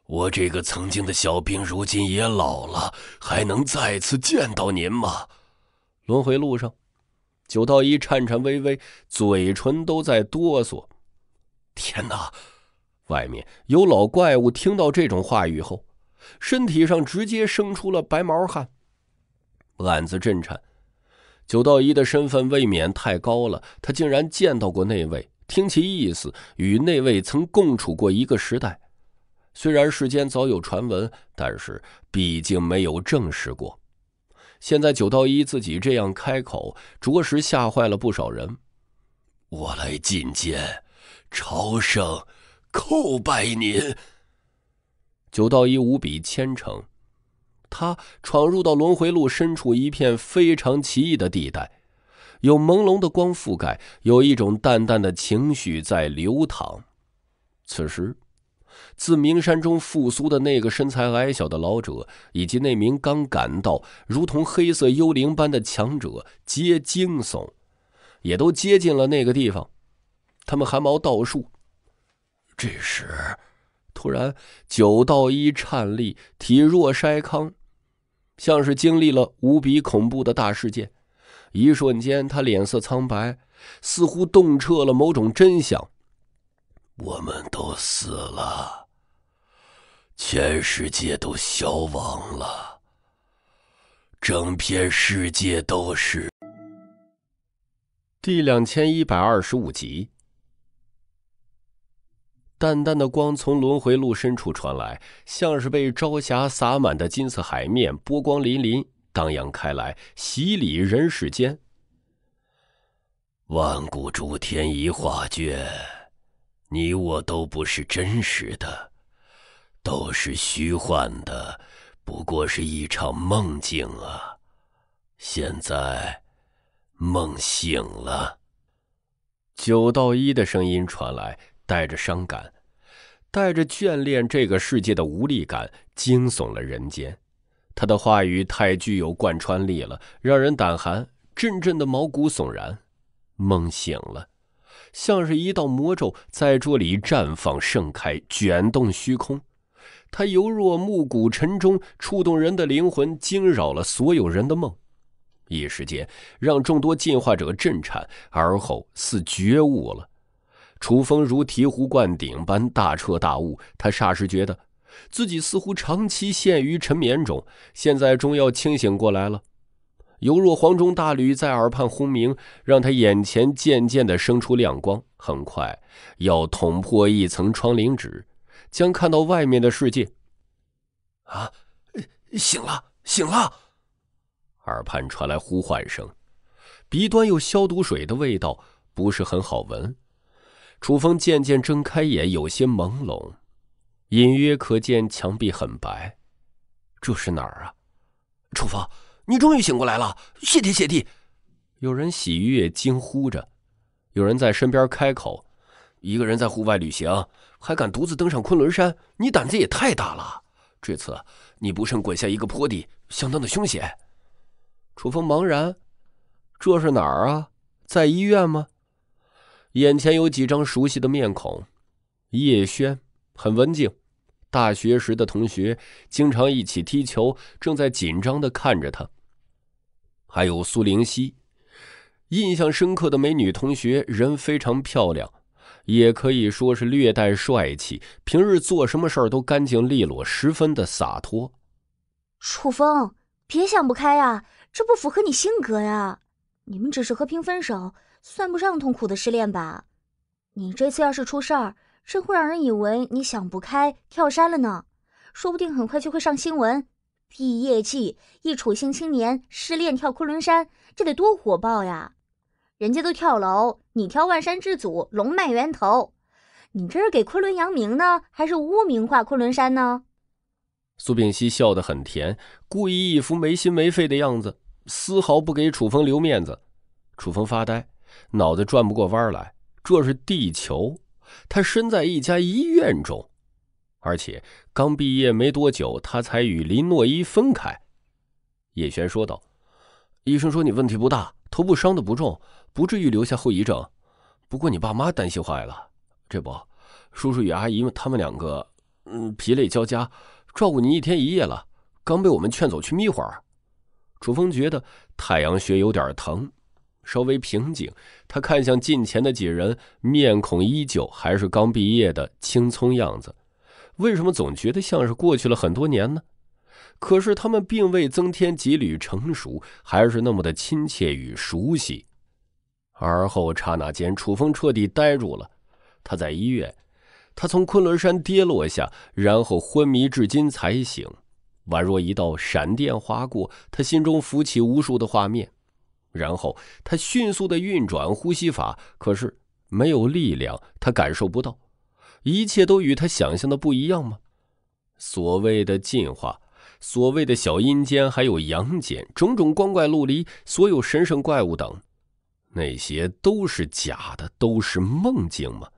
我这个曾经的小兵，如今也老了，还能再次见到您吗？轮回路上，九道一颤颤巍巍，嘴唇都在哆嗦。天哪！外面有老怪物听到这种话语后，身体上直接生出了白毛汗，暗自震颤。九道一的身份未免太高了，他竟然见到过那位，听其意思，与那位曾共处过一个时代。虽然世间早有传闻，但是毕竟没有证实过。现在九道一自己这样开口，着实吓坏了不少人。我来觐见，朝圣，叩拜您。九道一无比虔诚，他闯入到轮回路深处一片非常奇异的地带，有朦胧的光覆盖，有一种淡淡的情绪在流淌。此时。自名山中复苏的那个身材矮小的老者，以及那名刚赶到、如同黑色幽灵般的强者，皆惊悚，也都接近了那个地方。他们汗毛倒竖。这时，突然，九道一颤栗，体若筛糠，像是经历了无比恐怖的大事件。一瞬间，他脸色苍白，似乎洞彻了某种真相。我们都死了，全世界都消亡了，整片世界都是。第两千一百二十五集。淡淡的光从轮回路深处传来，像是被朝霞洒满的金色海面，波光粼粼，荡漾开来，洗礼人世间。万古诸天一画卷。你我都不是真实的，都是虚幻的，不过是一场梦境啊！现在，梦醒了。九道一的声音传来，带着伤感，带着眷恋这个世界的无力感，惊悚了人间。他的话语太具有贯穿力了，让人胆寒，阵阵的毛骨悚然。梦醒了。像是一道魔咒，在桌里绽放盛开，卷动虚空。它犹若暮鼓晨钟，触动人的灵魂，惊扰了所有人的梦。一时间，让众多进化者震颤，而后似觉悟了。楚风如醍醐灌顶般大彻大悟，他霎时觉得自己似乎长期陷于沉眠中，现在终要清醒过来了。犹若黄钟大吕在耳畔轰鸣，让他眼前渐渐地生出亮光，很快要捅破一层窗棂纸，将看到外面的世界。啊，醒了，醒了！耳畔传来呼唤声，鼻端有消毒水的味道，不是很好闻。楚风渐渐睁开眼，有些朦胧，隐约可见墙壁很白，这是哪儿啊？楚风。你终于醒过来了，谢天谢地！有人喜悦惊呼着，有人在身边开口：“一个人在户外旅行，还敢独自登上昆仑山，你胆子也太大了！”这次你不慎滚下一个坡地，相当的凶险。楚风茫然：“这是哪儿啊？在医院吗？”眼前有几张熟悉的面孔，叶轩很文静，大学时的同学，经常一起踢球，正在紧张的看着他。还有苏灵溪，印象深刻的美女同学，人非常漂亮，也可以说是略带帅气。平日做什么事儿都干净利落，十分的洒脱。楚风，别想不开呀，这不符合你性格呀。你们只是和平分手，算不上痛苦的失恋吧？你这次要是出事儿，这会让人以为你想不开跳山了呢，说不定很快就会上新闻。毕业季，一处性青年失恋跳昆仑山，这得多火爆呀！人家都跳楼，你跳万山之祖龙脉源头，你这是给昆仑扬名呢，还是污名化昆仑山呢？苏炳熙笑得很甜，故意一副没心没肺的样子，丝毫不给楚风留面子。楚风发呆，脑子转不过弯来。这是地球，他身在一家医院中。而且刚毕业没多久，他才与林诺伊分开。叶璇说道：“医生说你问题不大，头部伤的不重，不至于留下后遗症。不过你爸妈担心坏了，这不，叔叔与阿姨们他们两个，嗯，疲累交加，照顾你一天一夜了，刚被我们劝走去眯会儿。”楚风觉得太阳穴有点疼，稍微平静，他看向近前的几人，面孔依旧还是刚毕业的青葱样子。为什么总觉得像是过去了很多年呢？可是他们并未增添几缕成熟，还是那么的亲切与熟悉。而后刹那间，楚风彻底呆住了。他在医院，他从昆仑山跌落下，然后昏迷至今才醒。宛若一道闪电划过，他心中浮起无数的画面。然后他迅速的运转呼吸法，可是没有力量，他感受不到。一切都与他想象的不一样吗？所谓的进化，所谓的小阴间，还有阳间，种种光怪陆离，所有神圣怪物等，那些都是假的，都是梦境吗？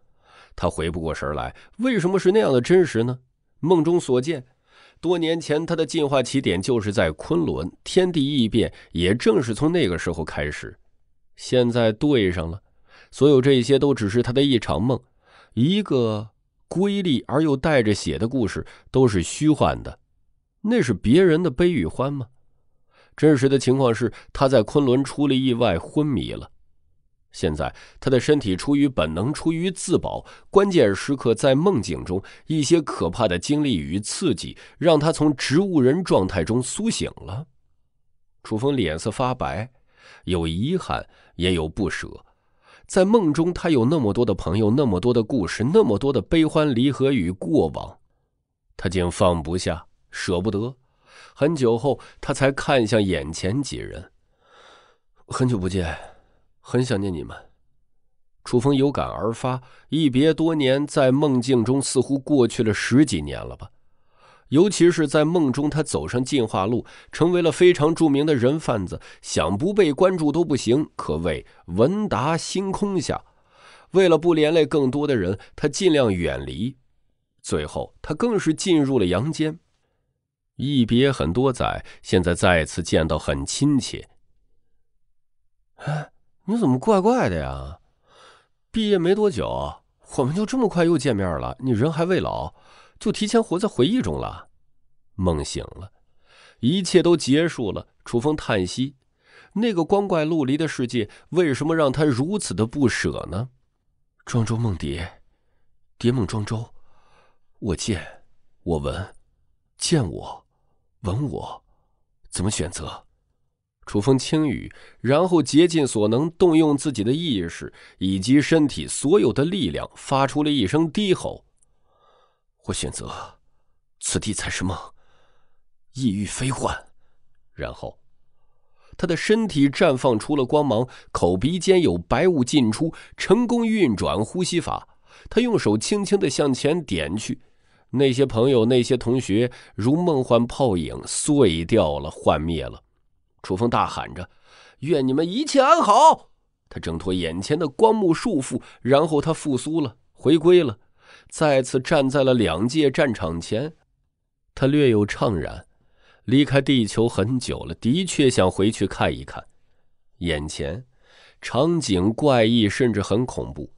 他回不过神来，为什么是那样的真实呢？梦中所见，多年前他的进化起点就是在昆仑，天地异变，也正是从那个时候开始，现在对上了，所有这些都只是他的一场梦，一个。瑰丽而又带着血的故事都是虚幻的，那是别人的悲与欢吗？真实的情况是他在昆仑出了意外，昏迷了。现在他的身体出于本能，出于自保，关键时刻在梦境中一些可怕的经历与刺激，让他从植物人状态中苏醒了。楚风脸色发白，有遗憾，也有不舍。在梦中，他有那么多的朋友，那么多的故事，那么多的悲欢离合与过往，他竟放不下，舍不得。很久后，他才看向眼前几人。很久不见，很想念你们。楚风有感而发，一别多年，在梦境中似乎过去了十几年了吧。尤其是在梦中，他走上进化路，成为了非常著名的人贩子，想不被关注都不行，可谓文达星空下。为了不连累更多的人，他尽量远离。最后，他更是进入了阳间。一别很多载，现在再次见到，很亲切。哎，你怎么怪怪的呀？毕业没多久，我们就这么快又见面了，你人还未老。就提前活在回忆中了，梦醒了，一切都结束了。楚风叹息，那个光怪陆离的世界，为什么让他如此的不舍呢？庄周梦蝶，蝶梦庄周，我见我闻，见我，闻我，怎么选择？楚风轻语，然后竭尽所能，动用自己的意识以及身体所有的力量，发出了一声低吼。我选择，此地才是梦，异域非幻。然后，他的身体绽放出了光芒，口鼻间有白雾进出，成功运转呼吸法。他用手轻轻的向前点去，那些朋友，那些同学，如梦幻泡影，碎掉了，幻灭了。楚风大喊着：“愿你们一切安好！”他挣脱眼前的光幕束缚，然后他复苏了，回归了。再次站在了两界战场前，他略有怅然。离开地球很久了，的确想回去看一看。眼前场景怪异，甚至很恐怖。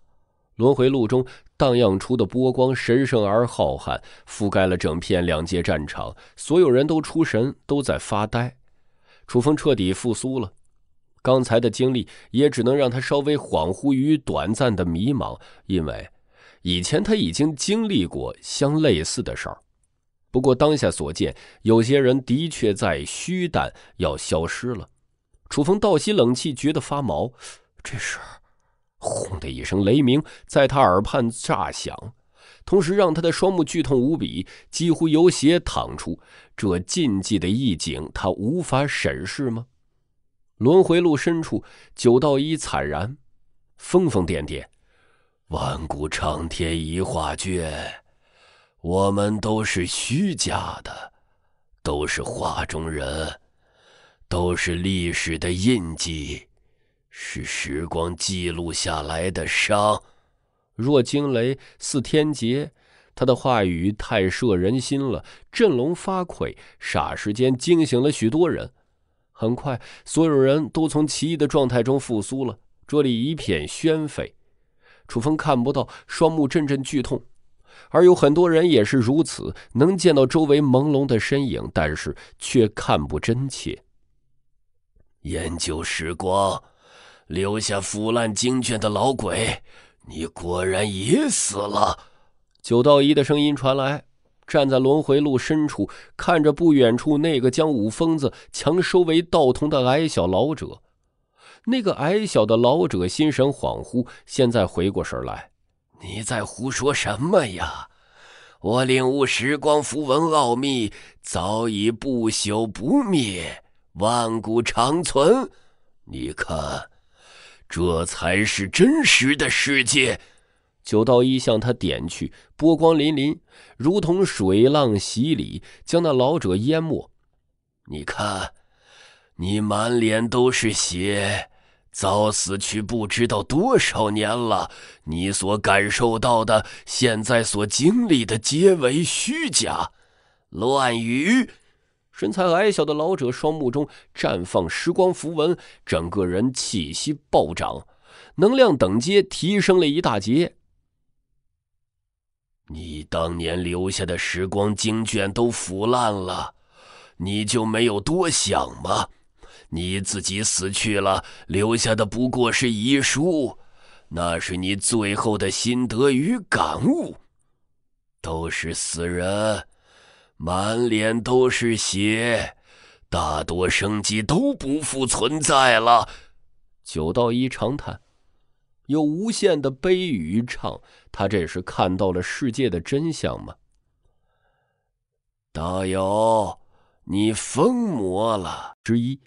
轮回路中荡漾出的波光神圣而浩瀚，覆盖了整片两界战场。所有人都出神，都在发呆。楚风彻底复苏了，刚才的经历也只能让他稍微恍惚于短暂的迷茫，因为。以前他已经经历过相类似的事儿，不过当下所见，有些人的确在虚诞要消失了。楚风倒吸冷气，觉得发毛。这时，轰的一声雷鸣在他耳畔炸响，同时让他的双目剧痛无比，几乎有血淌出。这禁忌的意景，他无法审视吗？轮回路深处，九道一惨然，疯疯癫癫。万古长天一画卷，我们都是虚假的，都是画中人，都是历史的印记，是时光记录下来的伤。若惊雷似天劫，他的话语太摄人心了，振聋发聩，霎时间惊醒了许多人。很快，所有人都从奇异的状态中复苏了，这里一片喧沸。楚风看不到，双目阵阵剧痛，而有很多人也是如此，能见到周围朦胧的身影，但是却看不真切。研究时光，留下腐烂经卷的老鬼，你果然也死了。九道一的声音传来，站在轮回路深处，看着不远处那个将五疯子强收为道童的矮小老者。那个矮小的老者心神恍惚，现在回过神来：“你在胡说什么呀？我领悟时光符文奥秘，早已不朽不灭，万古长存。你看，这才是真实的世界。”九道一向他点去，波光粼粼，如同水浪洗礼，将那老者淹没。你看。你满脸都是血，早死去不知道多少年了。你所感受到的，现在所经历的，皆为虚假、乱语。身材矮小的老者双目中绽放时光符文，整个人气息暴涨，能量等阶提升了一大截。你当年留下的时光经卷都腐烂了，你就没有多想吗？你自己死去了，留下的不过是遗书，那是你最后的心得与感悟。都是死人，满脸都是血，大多生机都不复存在了。九道一长叹，有无限的悲与怅。他这是看到了世界的真相吗？道友，你疯魔了之一。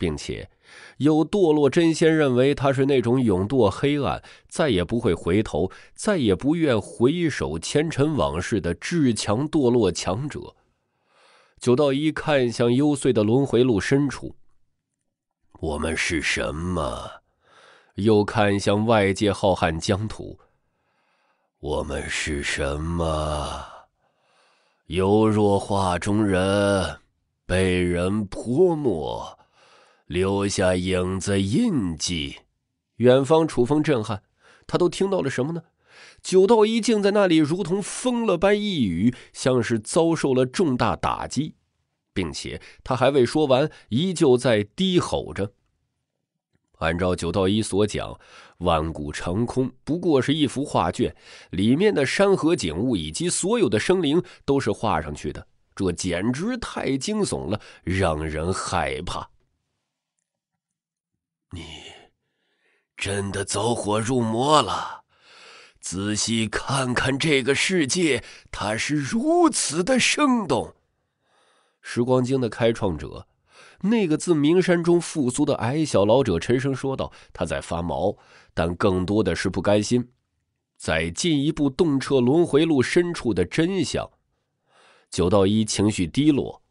并且，有堕落真仙认为他是那种永堕黑暗、再也不会回头、再也不愿回首前尘往事的至强堕落强者。九道一看向幽邃的轮回路深处，我们是什么？又看向外界浩瀚疆土，我们是什么？犹若画中人，被人泼墨。留下影子印记，远方楚风震撼，他都听到了什么呢？九道一竟在那里如同疯了般一语，像是遭受了重大打击，并且他还未说完，依旧在低吼着。按照九道一所讲，万古长空不过是一幅画卷，里面的山河景物以及所有的生灵都是画上去的，这简直太惊悚了，让人害怕。你真的走火入魔了！仔细看看这个世界，它是如此的生动。时光经的开创者，那个自名山中复苏的矮小老者沉声说道：“他在发毛，但更多的是不甘心，在进一步洞彻轮回路深处的真相。”九道一情绪低落，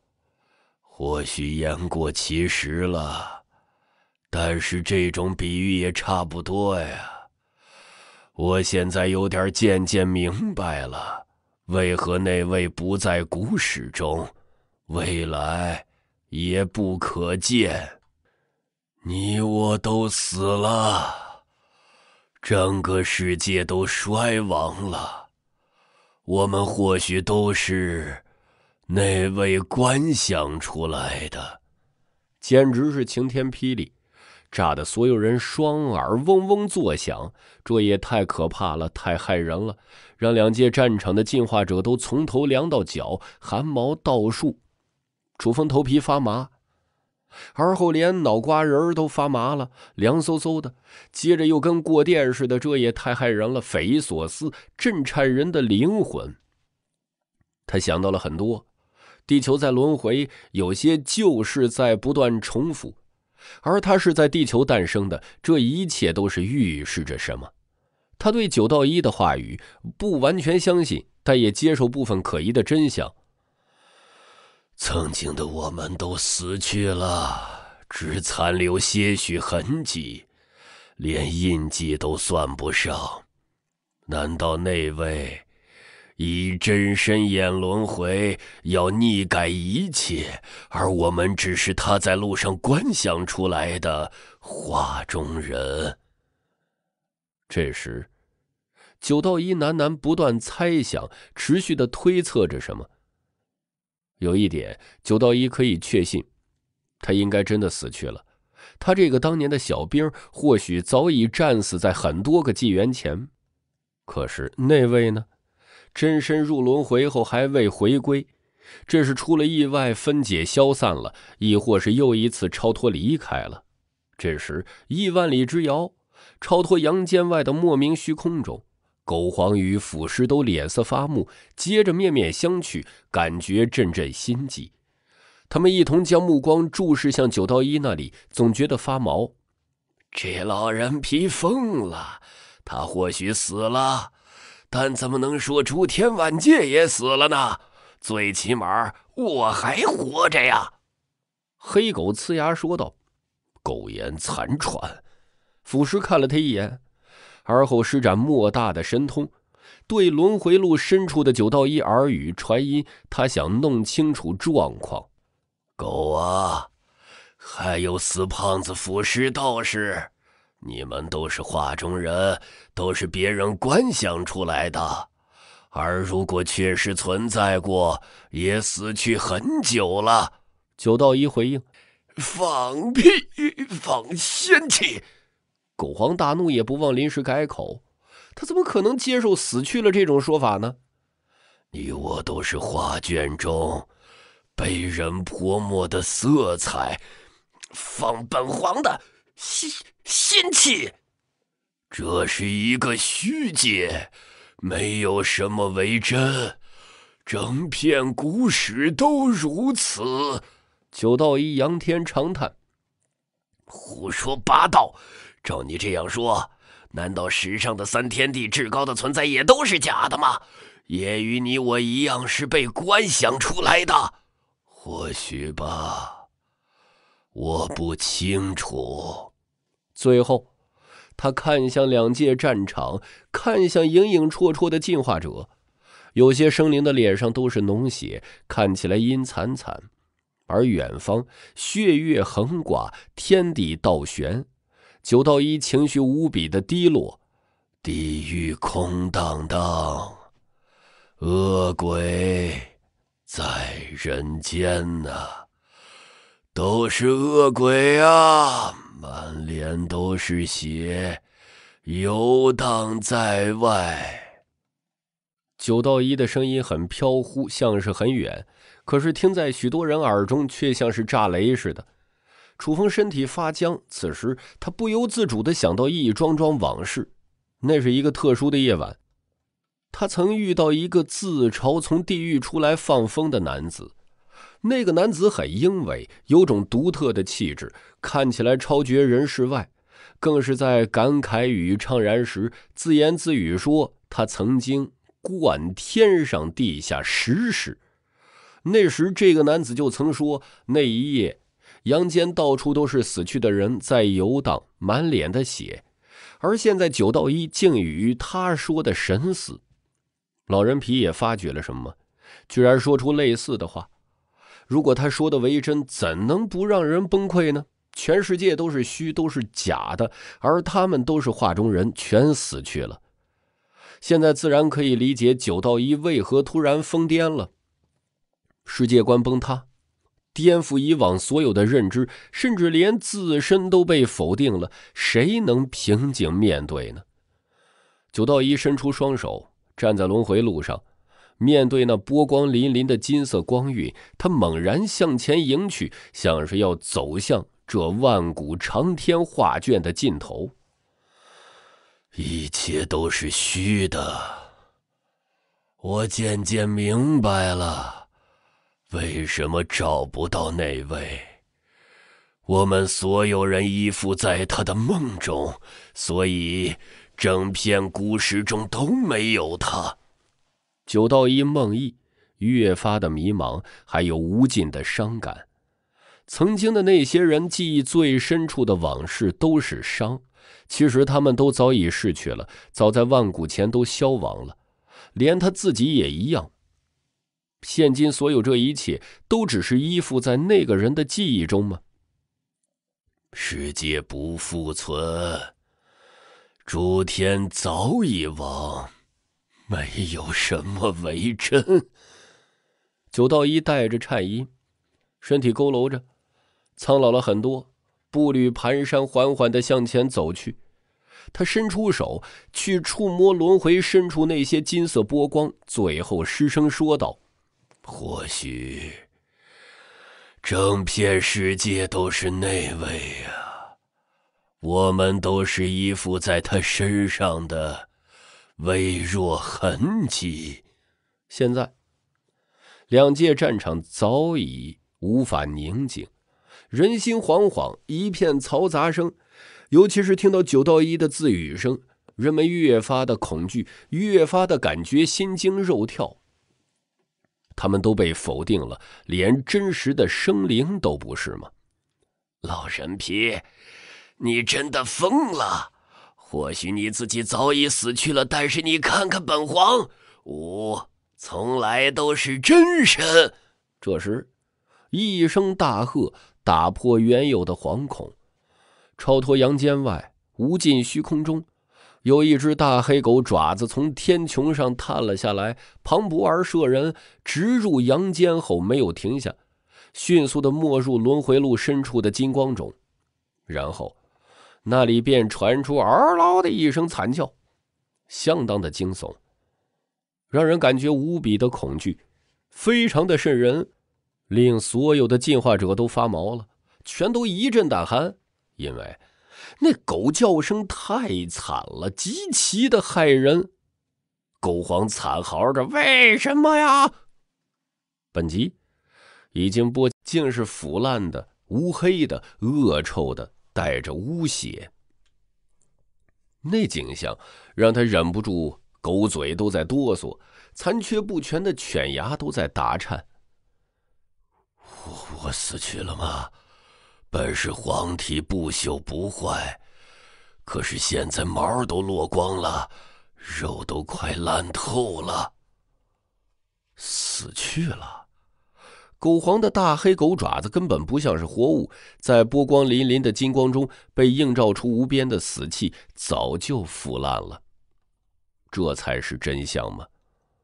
或许言过其实了。但是这种比喻也差不多呀。我现在有点渐渐明白了，为何那位不在古史中，未来也不可见。你我都死了，整个世界都衰亡了，我们或许都是那位观想出来的，简直是晴天霹雳。炸得所有人双耳嗡嗡作响，这也太可怕了，太害人了，让两界战场的进化者都从头凉到脚，汗毛倒竖，楚风头皮发麻，而后连脑瓜仁都发麻了，凉飕飕的，接着又跟过电似的，这也太害人了，匪夷所思，震颤人的灵魂。他想到了很多，地球在轮回，有些旧事在不断重复。而他是在地球诞生的，这一切都是预示着什么？他对九到一的话语不完全相信，但也接受部分可疑的真相。曾经的我们都死去了，只残留些许痕迹，连印记都算不上。难道那位？以真身演轮回，要逆改一切，而我们只是他在路上观想出来的画中人。这时，九道一喃喃不断猜想，持续的推测着什么。有一点，九道一可以确信，他应该真的死去了。他这个当年的小兵，或许早已战死在很多个纪元前。可是那位呢？深深入轮回后还未回归，这是出了意外分解消散了，亦或是又一次超脱离开了？这时亿万里之遥，超脱阳间外的莫名虚空中，狗皇与腐尸都脸色发木，接着面面相觑，感觉阵阵心悸。他们一同将目光注视向九道一那里，总觉得发毛。这老人皮疯了，他或许死了。但怎么能说诸天万界也死了呢？最起码我还活着呀！黑狗呲牙说道：“苟延残喘。”腐尸看了他一眼，而后施展莫大的神通，对轮回路深处的九道一耳语传音，他想弄清楚状况。狗啊，还有死胖子腐尸道士。你们都是画中人，都是别人观想出来的。而如果确实存在过，也死去很久了。九道一回应：“放屁！放仙气！”狗皇大怒，也不忘临时改口。他怎么可能接受死去了这种说法呢？你我都是画卷中被人泼墨的色彩，放本皇的！仙仙气，这是一个虚界，没有什么为真，整片古史都如此。九道一仰天长叹：“胡说八道！”照你这样说，难道史上的三天地至高的存在也都是假的吗？也与你我一样是被观想出来的？或许吧，我不清楚。最后，他看向两界战场，看向影影绰绰的进化者，有些生灵的脸上都是脓血，看起来阴惨惨。而远方血月横挂，天地倒悬。九道一情绪无比的低落，地狱空荡荡，恶鬼在人间呐，都是恶鬼啊！满脸都是血，游荡在外。九道一的声音很飘忽，像是很远，可是听在许多人耳中却像是炸雷似的。楚风身体发僵，此时他不由自主的想到一桩桩往事。那是一个特殊的夜晚，他曾遇到一个自嘲从地狱出来放风的男子。那个男子很英伟，有种独特的气质，看起来超绝人世外。更是在感慨与怅然时，自言自语说：“他曾经观天上地下十世。”那时这个男子就曾说：“那一夜，阳间到处都是死去的人在游荡，满脸的血。”而现在九道一竟与他说的神似。老人皮也发觉了什么，居然说出类似的话。如果他说的为真，怎能不让人崩溃呢？全世界都是虚，都是假的，而他们都是画中人，全死去了。现在自然可以理解九道一为何突然疯癫了。世界观崩塌，颠覆以往所有的认知，甚至连自身都被否定了。谁能平静面对呢？九道一伸出双手，站在轮回路上。面对那波光粼粼的金色光晕，他猛然向前迎去，像是要走向这万古长天画卷的尽头。一切都是虚的，我渐渐明白了，为什么找不到那位。我们所有人依附在他的梦中，所以整片古石中都没有他。九道一梦忆，越发的迷茫，还有无尽的伤感。曾经的那些人，记忆最深处的往事都是伤。其实他们都早已逝去了，早在万古前都消亡了，连他自己也一样。现今所有这一切，都只是依附在那个人的记忆中吗？世界不复存，诸天早已亡。没有什么为真。九道一带着颤音，身体佝偻着，苍老了很多，步履蹒跚，缓缓的向前走去。他伸出手去触摸轮回深处那些金色波光，最后失声说道：“或许，整片世界都是那位呀，我们都是依附在他身上的。”微弱痕迹。现在，两界战场早已无法宁静，人心惶惶，一片嘈杂声。尤其是听到九道一的自语声，人们越发的恐惧，越发的感觉心惊肉跳。他们都被否定了，连真实的生灵都不是吗？老人皮，你真的疯了！或许你自己早已死去了，但是你看看本皇，吾从来都是真神。这时，一声大喝打破原有的惶恐，超脱阳间外，无尽虚空中，有一只大黑狗爪子从天穹上探了下来，磅礴而摄人，直入阳间后没有停下，迅速的没入轮回路深处的金光中，然后。那里便传出“嗷嗷”的一声惨叫，相当的惊悚，让人感觉无比的恐惧，非常的渗人，令所有的进化者都发毛了，全都一阵胆寒，因为那狗叫声太惨了，极其的骇人。狗皇惨嚎着：“为什么呀？”本集已经播，尽是腐烂的、乌黑的、恶臭的。带着污血，那景象让他忍不住，狗嘴都在哆嗦，残缺不全的犬牙都在打颤。我我死去了吗？本是黄体不朽不坏，可是现在毛都落光了，肉都快烂透了。死去了。狗黄的大黑狗爪子根本不像是活物，在波光粼粼的金光中被映照出无边的死气，早就腐烂了。这才是真相吗？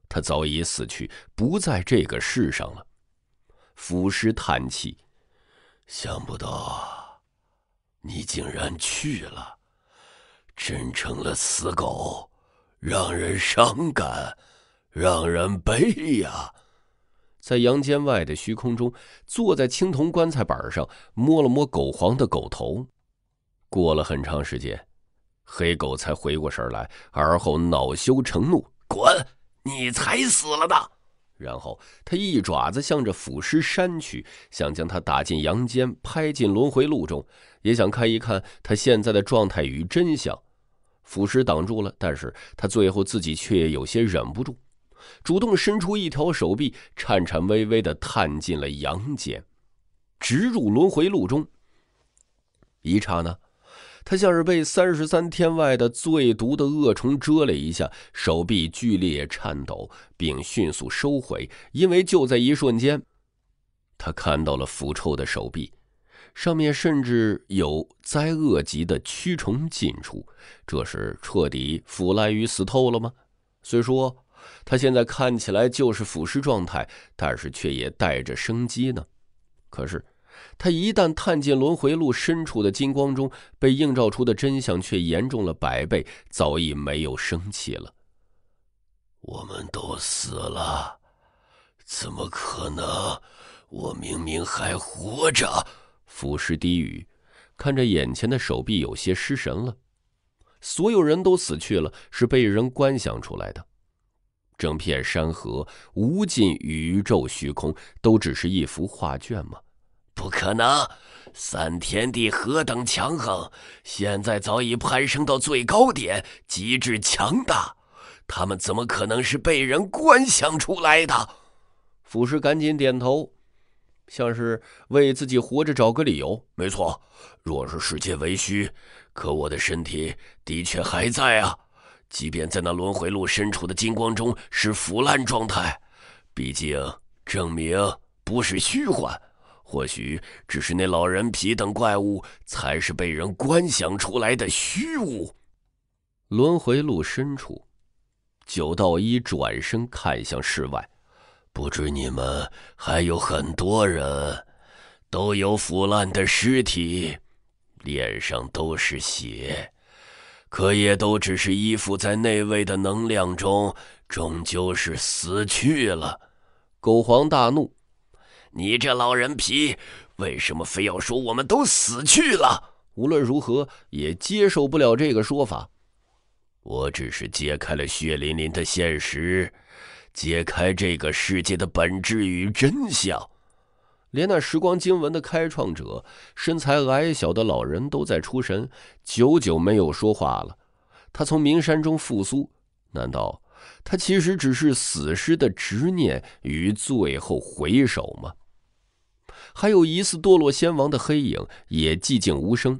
他早已死去，不在这个世上了。腐尸叹气：“想不到，你竟然去了，真成了死狗，让人伤感，让人悲呀。”在阳间外的虚空中，坐在青铜棺材板上，摸了摸狗黄的狗头。过了很长时间，黑狗才回过神来，而后恼羞成怒：“滚！你才死了呢！”然后他一爪子向着腐尸扇去，想将他打进阳间，拍进轮回路中，也想看一看他现在的状态与真相。腐尸挡住了，但是他最后自己却有些忍不住。主动伸出一条手臂，颤颤巍巍的探进了阳间，直入轮回路中。一刹那，他像是被三十三天外的最毒的恶虫蛰了一下，手臂剧烈颤抖，并迅速收回。因为就在一瞬间，他看到了腐臭的手臂，上面甚至有灾厄级的蛆虫进出。这是彻底腐烂与死透了吗？虽说。他现在看起来就是腐尸状态，但是却也带着生机呢。可是他一旦探进轮回路深处的金光中，被映照出的真相却严重了百倍，早已没有生气了。我们都死了，怎么可能？我明明还活着。腐尸低语，看着眼前的手臂，有些失神了。所有人都死去了，是被人观想出来的。整片山河、无尽宇宙、虚空，都只是一幅画卷吗？不可能！三天地何等强横，现在早已攀升到最高点，极致强大。他们怎么可能是被人观想出来的？腐师赶紧点头，像是为自己活着找个理由。没错，若是世界为虚，可我的身体的确还在啊。即便在那轮回路深处的金光中是腐烂状态，毕竟证明不是虚幻。或许只是那老人皮等怪物才是被人观想出来的虚无。轮回路深处，九道一转身看向室外，不知你们，还有很多人都有腐烂的尸体，脸上都是血。可也都只是依附在那位的能量中，终究是死去了。狗皇大怒：“你这老人皮，为什么非要说我们都死去了？无论如何也接受不了这个说法。”我只是揭开了血淋淋的现实，揭开这个世界的本质与真相。连那时光经文的开创者，身材矮小的老人都在出神，久久没有说话了。他从名山中复苏，难道他其实只是死尸的执念与最后回首吗？还有疑似堕落仙王的黑影也寂静无声，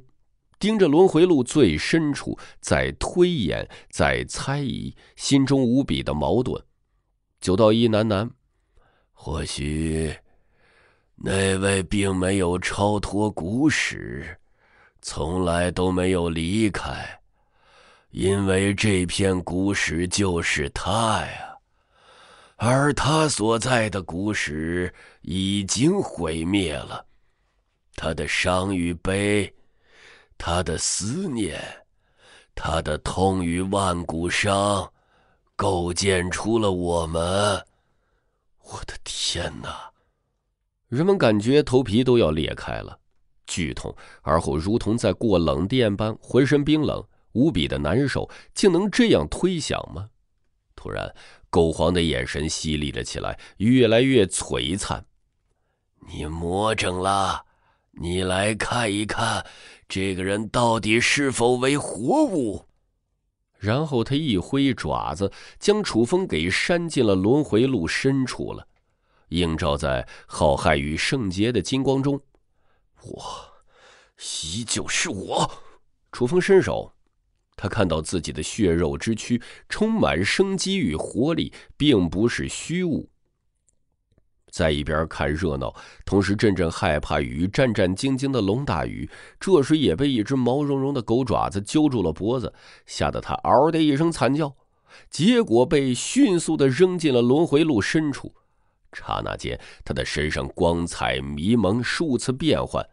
盯着轮回路最深处，在推演，在猜疑，心中无比的矛盾。九道一喃喃：“或许。”那位并没有超脱古史，从来都没有离开，因为这片古史就是他呀，而他所在的古史已经毁灭了，他的伤与悲，他的思念，他的痛与万古伤，构建出了我们。我的天哪！人们感觉头皮都要裂开了，剧痛，而后如同在过冷电般，浑身冰冷，无比的难受。竟能这样推想吗？突然，狗皇的眼神犀利了起来，越来越璀璨。你魔怔了，你来看一看，这个人到底是否为活物？然后他一挥爪子，将楚风给扇进了轮回路深处了。映照在浩瀚与圣洁的金光中，我，依旧是我。楚风伸手，他看到自己的血肉之躯充满生机与活力，并不是虚无。在一边看热闹，同时阵阵害怕与战战兢兢的龙大宇，这时也被一只毛茸茸的狗爪子揪住了脖子，吓得他嗷的一声惨叫，结果被迅速的扔进了轮回路深处。刹那间，他的身上光彩迷蒙，数次变换。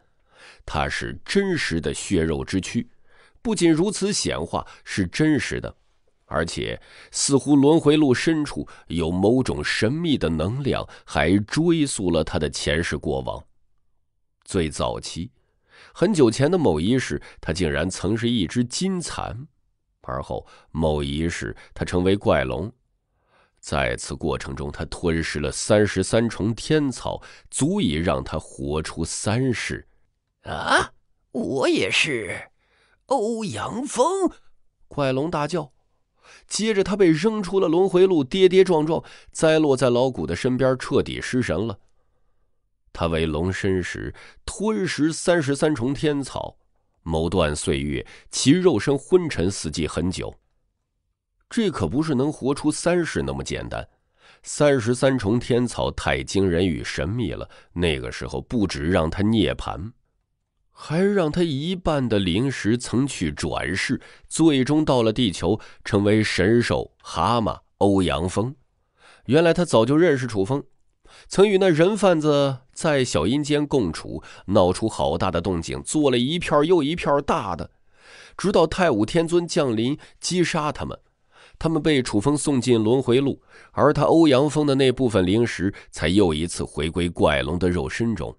他是真实的血肉之躯，不仅如此，显化是真实的，而且似乎轮回路深处有某种神秘的能量，还追溯了他的前世过往。最早期，很久前的某一世，他竟然曾是一只金蚕；而后某一世，他成为怪龙。在此过程中，他吞噬了三十三重天草，足以让他活出三世。啊！我也是，欧阳锋！怪龙大叫。接着，他被扔出了轮回路，跌跌撞撞栽落在老谷的身边，彻底失神了。他为龙身时，吞食三十三重天草，某段岁月，其肉身昏沉死寂很久。这可不是能活出三世那么简单，三十三重天草太惊人与神秘了。那个时候，不止让他涅槃，还让他一半的灵石曾去转世，最终到了地球，成为神兽蛤蟆欧阳锋。原来他早就认识楚风，曾与那人贩子在小阴间共处，闹出好大的动静，做了一片又一片大的，直到太武天尊降临，击杀他们。他们被楚风送进轮回路，而他欧阳锋的那部分灵石才又一次回归怪龙的肉身中，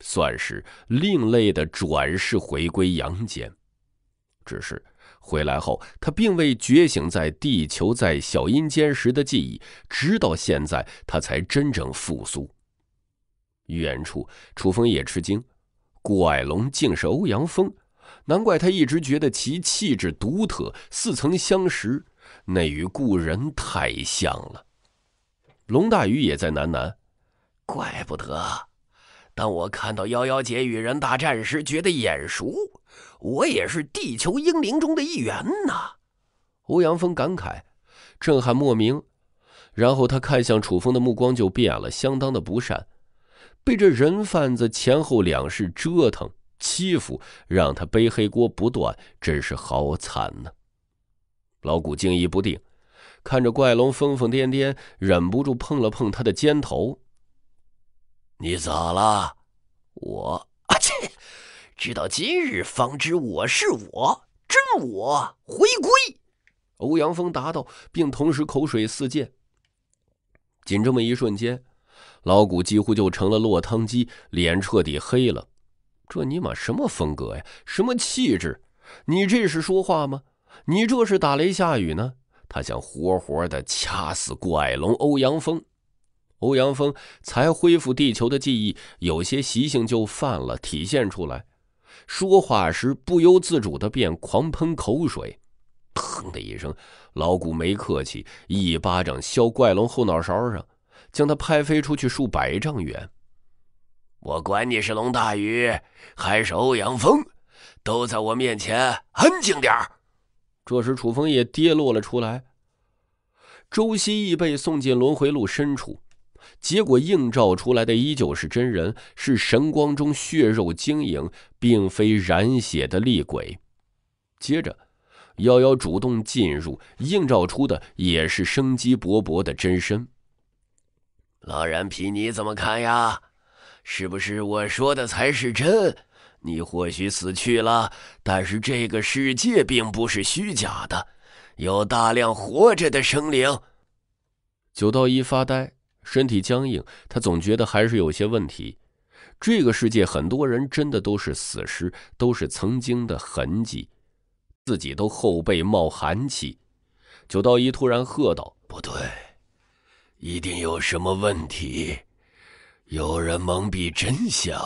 算是另类的转世回归阳间。只是回来后，他并未觉醒在地球在小阴间时的记忆，直到现在，他才真正复苏。远处，楚风也吃惊，怪龙竟是欧阳锋，难怪他一直觉得其气质独特，似曾相识。那与故人太像了，龙大鱼也在喃喃：“怪不得，当我看到妖妖姐与人大战时，觉得眼熟。我也是地球英灵中的一员呢。”欧阳锋感慨，震撼莫名。然后他看向楚风的目光就变了，相当的不善。被这人贩子前后两世折腾欺负，让他背黑锅不断，真是好惨呢。老谷惊疑不定，看着怪龙疯疯癫癫，忍不住碰了碰他的肩头。“你咋了？”“我……啊切！直到今日方知我是我，真我回归。”欧阳锋答道，并同时口水四溅。仅这么一瞬间，老谷几乎就成了落汤鸡，脸彻底黑了。这尼玛什么风格呀？什么气质？你这是说话吗？你这是打雷下雨呢？他想活活的掐死怪龙欧阳锋。欧阳锋才恢复地球的记忆，有些习性就犯了，体现出来，说话时不由自主的便狂喷口水。砰的一声，老谷没客气，一巴掌削怪龙后脑勺上，将他拍飞出去数百丈远。我管你是龙大鱼还是欧阳锋，都在我面前安静点儿。这时，楚风也跌落了出来。周希逸被送进轮回路深处，结果映照出来的依旧是真人，是神光中血肉晶莹，并非染血的厉鬼。接着，夭夭主动进入，映照出的也是生机勃勃的真身。老顽皮，你怎么看呀？是不是我说的才是真？你或许死去了，但是这个世界并不是虚假的，有大量活着的生灵。九道一发呆，身体僵硬，他总觉得还是有些问题。这个世界很多人真的都是死尸，都是曾经的痕迹，自己都后背冒寒气。九道一突然喝道：“不对，一定有什么问题，有人蒙蔽真相。”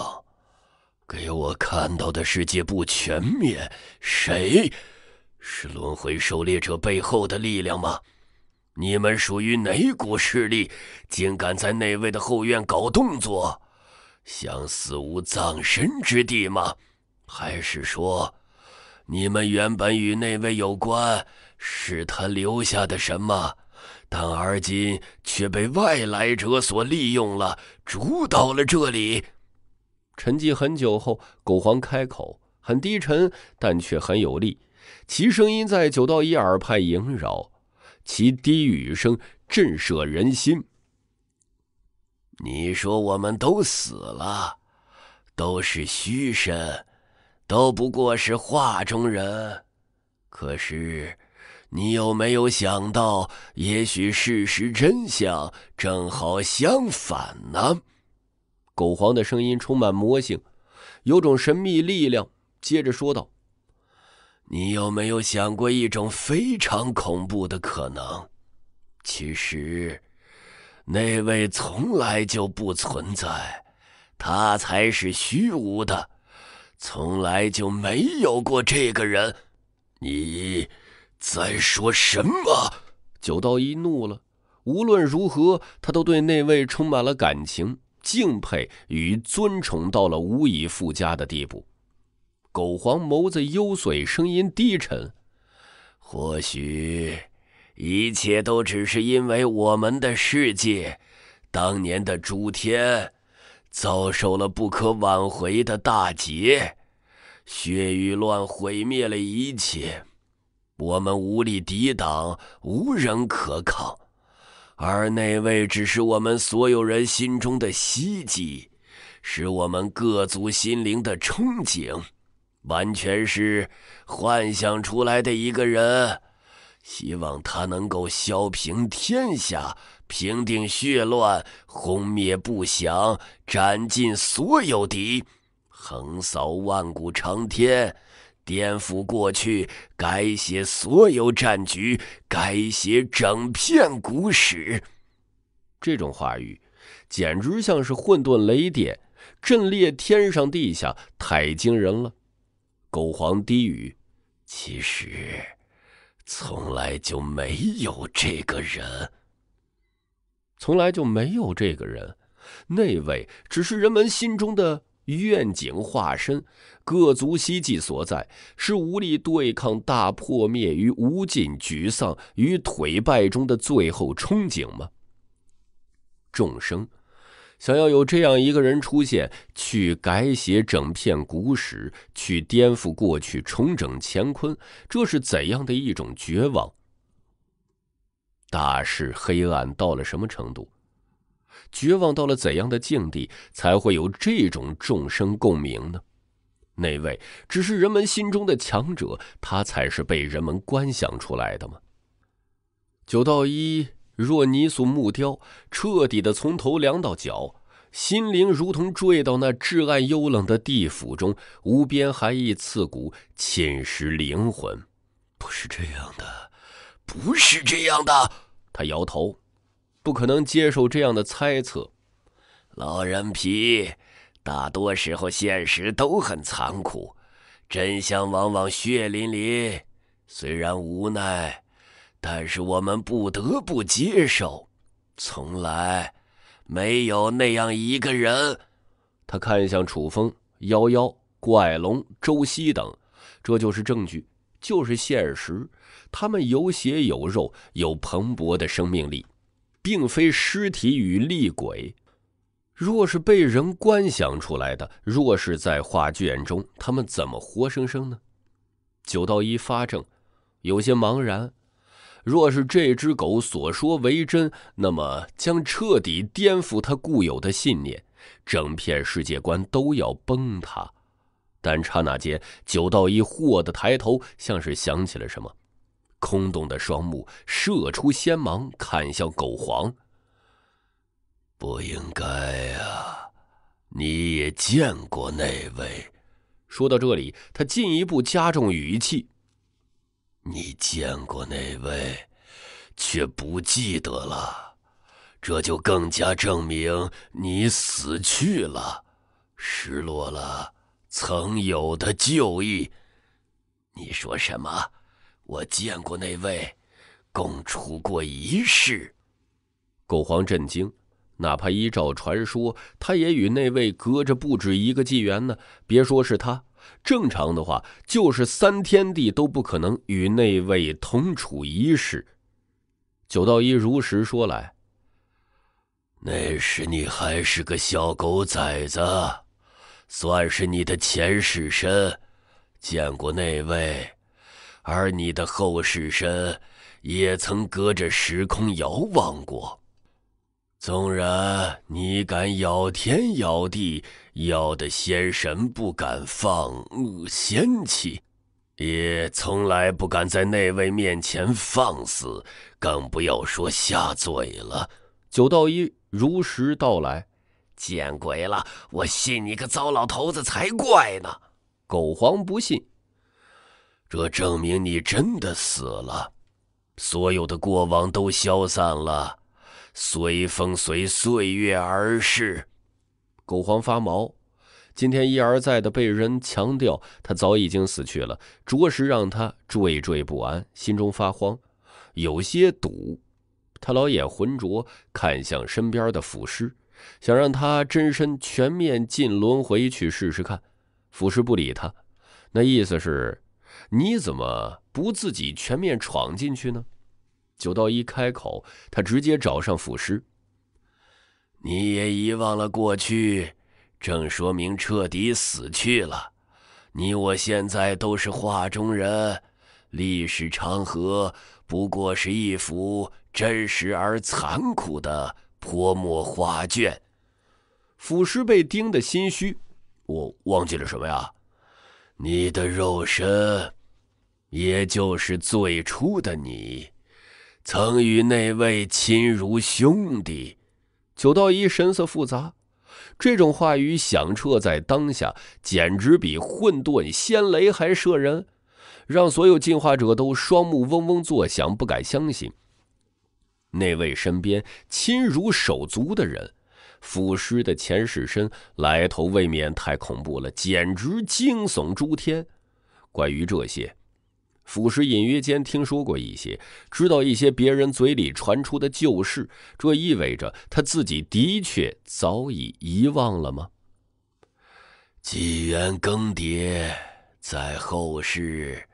给我看到的世界不全面？谁是轮回狩猎者背后的力量吗？你们属于哪股势力？竟敢在那位的后院搞动作？想死无葬身之地吗？还是说，你们原本与那位有关，是他留下的什么？但而今却被外来者所利用了，主导了这里。沉寂很久后，狗皇开口，很低沉，但却很有力。其声音在九道一耳畔萦绕，其低语声震慑人心。你说我们都死了，都是虚身，都不过是画中人。可是，你有没有想到，也许事实真相正好相反呢？狗皇的声音充满魔性，有种神秘力量。接着说道：“你有没有想过一种非常恐怖的可能？其实，那位从来就不存在，他才是虚无的，从来就没有过这个人。你，在说什么？”九道一怒了。无论如何，他都对那位充满了感情。敬佩与尊崇到了无以复加的地步。狗皇眸子幽邃，声音低沉。或许，一切都只是因为我们的世界，当年的诸天，遭受了不可挽回的大劫，血与乱毁灭了一切，我们无力抵挡，无人可抗。而那位只是我们所有人心中的希冀，是我们各族心灵的憧憬，完全是幻想出来的一个人。希望他能够消平天下，平定血乱，轰灭不祥，斩尽所有敌，横扫万古长天。颠覆过去，改写所有战局，改写整片古史，这种话语简直像是混沌雷电，震裂天上地下，太惊人了。狗皇低语：“其实，从来就没有这个人，从来就没有这个人，那位只是人们心中的愿景化身。”各族希冀所在，是无力对抗大破灭与无尽沮丧与颓败中的最后憧憬吗？众生想要有这样一个人出现，去改写整片古史，去颠覆过去，重整乾坤，这是怎样的一种绝望？大是黑暗到了什么程度？绝望到了怎样的境地，才会有这种众生共鸣呢？那位只是人们心中的强者，他才是被人们观想出来的吗？九道一若泥塑木雕，彻底的从头凉到脚，心灵如同坠到那至暗幽冷的地府中，无边寒意刺骨，侵蚀灵魂。不是这样的，不是这样的。他摇头，不可能接受这样的猜测。老人皮。大多时候，现实都很残酷，真相往往血淋淋。虽然无奈，但是我们不得不接受。从来没有那样一个人。他看向楚风、妖妖、怪龙、周西等，这就是证据，就是现实。他们有血有肉，有蓬勃的生命力，并非尸体与厉鬼。若是被人观想出来的，若是在画卷中，他们怎么活生生呢？九道一发怔，有些茫然。若是这只狗所说为真，那么将彻底颠覆他固有的信念，整片世界观都要崩塌。但刹那间，九道一霍的抬头，像是想起了什么，空洞的双目射出仙芒，看向狗皇。不应该啊！你也见过那位。说到这里，他进一步加重语气：“你见过那位，却不记得了，这就更加证明你死去了，失落了曾有的旧意。你说什么？我见过那位，共处过一世。狗皇震惊。哪怕依照传说，他也与那位隔着不止一个纪元呢。别说是他，正常的话，就是三天地都不可能与那位同处一室。九道一如实说来，那时你还是个小狗崽子，算是你的前世身，见过那位；而你的后世身，也曾隔着时空遥望过。纵然你敢咬天咬地，咬得仙神不敢放恶仙气，也从来不敢在那位面前放肆，更不要说下嘴了。九道一如实道来：“见鬼了！我信你个糟老头子才怪呢！”狗皇不信，这证明你真的死了，所有的过往都消散了。随风随岁月而逝，狗皇发毛。今天一而再的被人强调，他早已经死去了，着实让他惴惴不安，心中发慌，有些堵。他老眼浑浊，看向身边的腐尸，想让他真身全面进轮回去试试看。腐尸不理他，那意思是，你怎么不自己全面闯进去呢？九道一开口，他直接找上腐尸。你也遗忘了过去，正说明彻底死去了。你我现在都是画中人，历史长河不过是一幅真实而残酷的泼墨画卷。腐尸被盯得心虚，我忘记了什么呀？你的肉身，也就是最初的你。曾与那位亲如兄弟，九道一神色复杂。这种话语响彻在当下，简直比混沌仙雷还慑人，让所有进化者都双目嗡嗡作响，不敢相信。那位身边亲如手足的人，腐尸的前世身来头未免太恐怖了，简直惊悚诸天。关于这些。腐尸隐约间听说过一些，知道一些别人嘴里传出的旧事，这意味着他自己的确早已遗忘了吗？纪元更迭，在后世，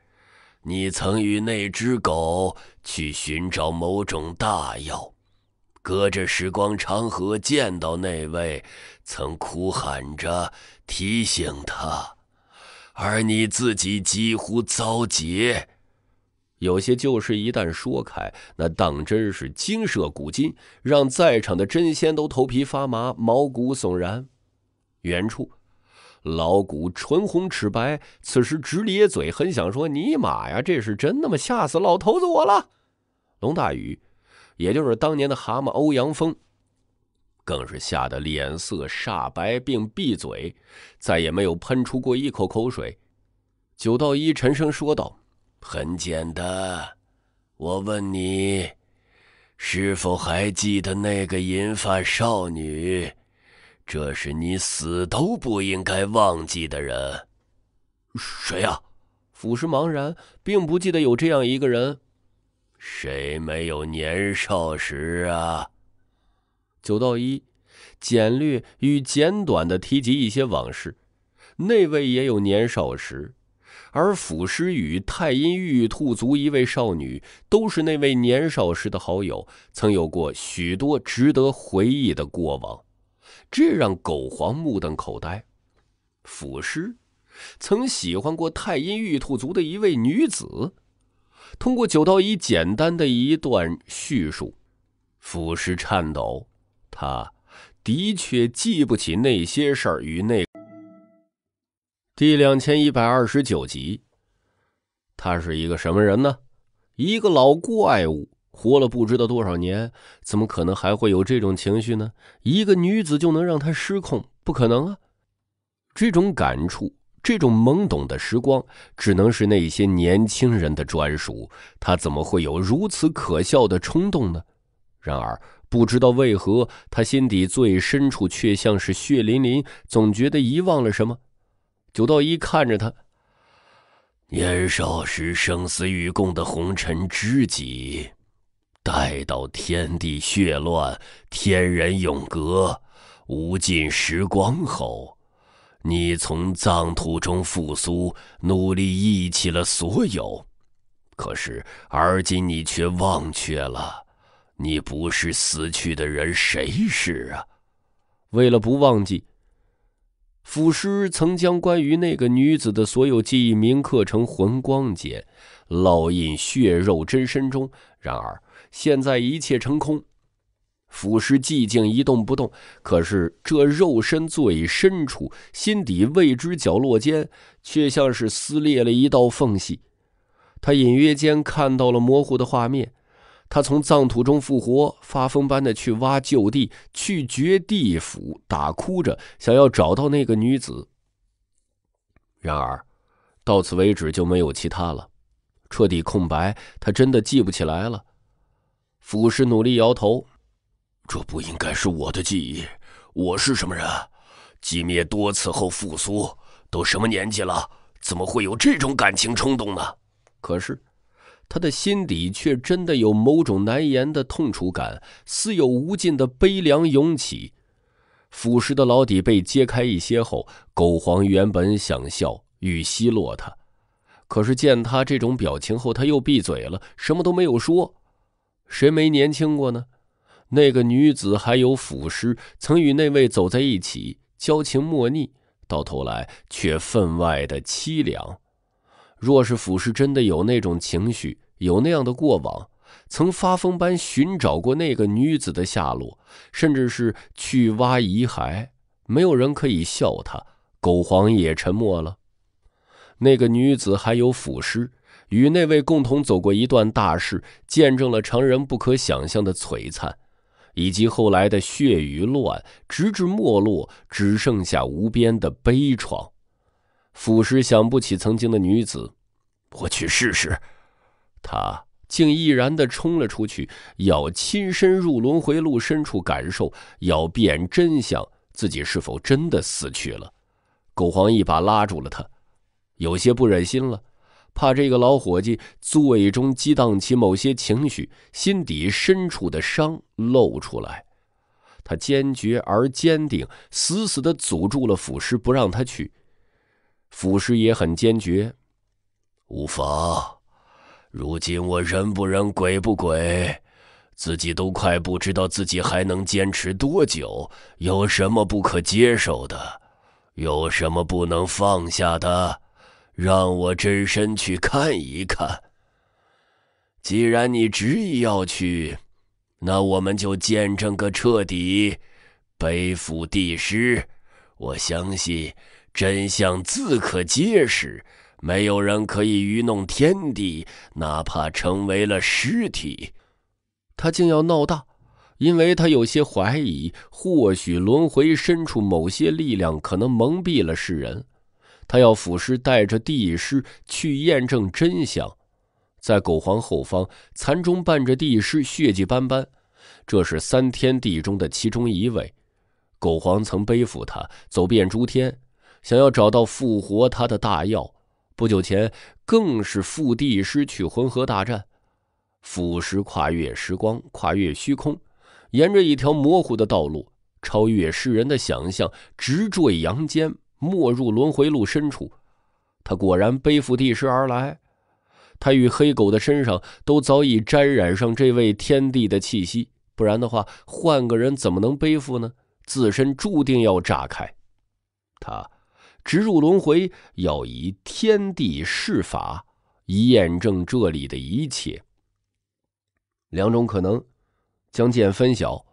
你曾与那只狗去寻找某种大药，隔着时光长河见到那位，曾哭喊着提醒他。而你自己几乎遭劫，有些旧事一旦说开，那当真是惊舍古今，让在场的真仙都头皮发麻、毛骨悚然。远处，老谷唇红齿白，此时直咧嘴，很想说：“尼玛呀，这是真的吗？吓死老头子我了！”龙大宇，也就是当年的蛤蟆欧阳锋。更是吓得脸色煞白，并闭嘴，再也没有喷出过一口口水。九道一沉声说道：“很简单，我问你，是否还记得那个银发少女？这是你死都不应该忘记的人。谁呀？”俯视茫然，并不记得有这样一个人。谁没有年少时啊？九道一，简略与简短的提及一些往事。那位也有年少时，而腐尸与太阴玉兔族一位少女，都是那位年少时的好友，曾有过许多值得回忆的过往。这让狗皇目瞪口呆。腐尸曾喜欢过太阴玉兔族的一位女子。通过九道一简单的一段叙述，腐尸颤抖。他的确记不起那些事儿与那。第两千一百二十九集，他是一个什么人呢？一个老怪物，活了不知道多少年，怎么可能还会有这种情绪呢？一个女子就能让他失控？不可能啊！这种感触，这种懵懂的时光，只能是那些年轻人的专属。他怎么会有如此可笑的冲动呢？然而。不知道为何，他心底最深处却像是血淋淋，总觉得遗忘了什么。九道一看着他，年少时生死与共的红尘知己，待到天地血乱、天人永隔、无尽时光后，你从葬土中复苏，努力忆起了所有，可是而今你却忘却了。你不是死去的人，谁是啊？为了不忘记，腐尸曾将关于那个女子的所有记忆铭刻成魂光间，烙印血肉真身中。然而现在一切成空，腐尸寂静一动不动。可是这肉身最深处、心底未知角落间，却像是撕裂了一道缝隙。他隐约间看到了模糊的画面。他从葬土中复活，发疯般的去挖旧地，去掘地府，打哭着想要找到那个女子。然而，到此为止就没有其他了，彻底空白。他真的记不起来了。腐尸努力摇头：“这不应该是我的记忆。我是什么人？寂灭多次后复苏，都什么年纪了？怎么会有这种感情冲动呢？”可是。他的心底却真的有某种难言的痛楚感，似有无尽的悲凉涌起。腐蚀的老底被揭开一些后，狗皇原本想笑，欲奚落他，可是见他这种表情后，他又闭嘴了，什么都没有说。谁没年轻过呢？那个女子还有腐尸，曾与那位走在一起，交情莫逆，到头来却分外的凄凉。若是腐尸真的有那种情绪，有那样的过往，曾发疯般寻找过那个女子的下落，甚至是去挖遗骸，没有人可以笑他。狗皇也沉默了。那个女子还有腐尸，与那位共同走过一段大事，见证了常人不可想象的璀璨，以及后来的血与乱，直至没落，只剩下无边的悲怆。腐尸想不起曾经的女子，我去试试。他竟毅然地冲了出去，要亲身入轮回路深处感受，要辨真相，自己是否真的死去了。狗皇一把拉住了他，有些不忍心了，怕这个老伙计最终激荡起某些情绪，心底深处的伤露出来。他坚决而坚定，死死地阻住了腐尸，不让他去。府师爷很坚决，无妨。如今我人不人，鬼不鬼，自己都快不知道自己还能坚持多久。有什么不可接受的？有什么不能放下的？让我真身去看一看。既然你执意要去，那我们就见证个彻底。背负帝师，我相信。真相自可揭示，没有人可以愚弄天地，哪怕成为了尸体，他竟要闹大，因为他有些怀疑，或许轮回深处某些力量可能蒙蔽了世人。他要腐尸带着帝师去验证真相。在狗皇后方，残中伴着帝师，血迹斑斑，这是三天地中的其中一位。狗皇曾背负他走遍诸天。想要找到复活他的大药，不久前更是负地师去魂河大战，腐蚀跨越时光，跨越虚空，沿着一条模糊的道路，超越世人的想象，直坠阳间，没入轮回路深处。他果然背负地师而来，他与黑狗的身上都早已沾染上这位天帝的气息，不然的话，换个人怎么能背负呢？自身注定要炸开，他。直入轮回，要以天地试法，以验证这里的一切。两种可能，将见分晓。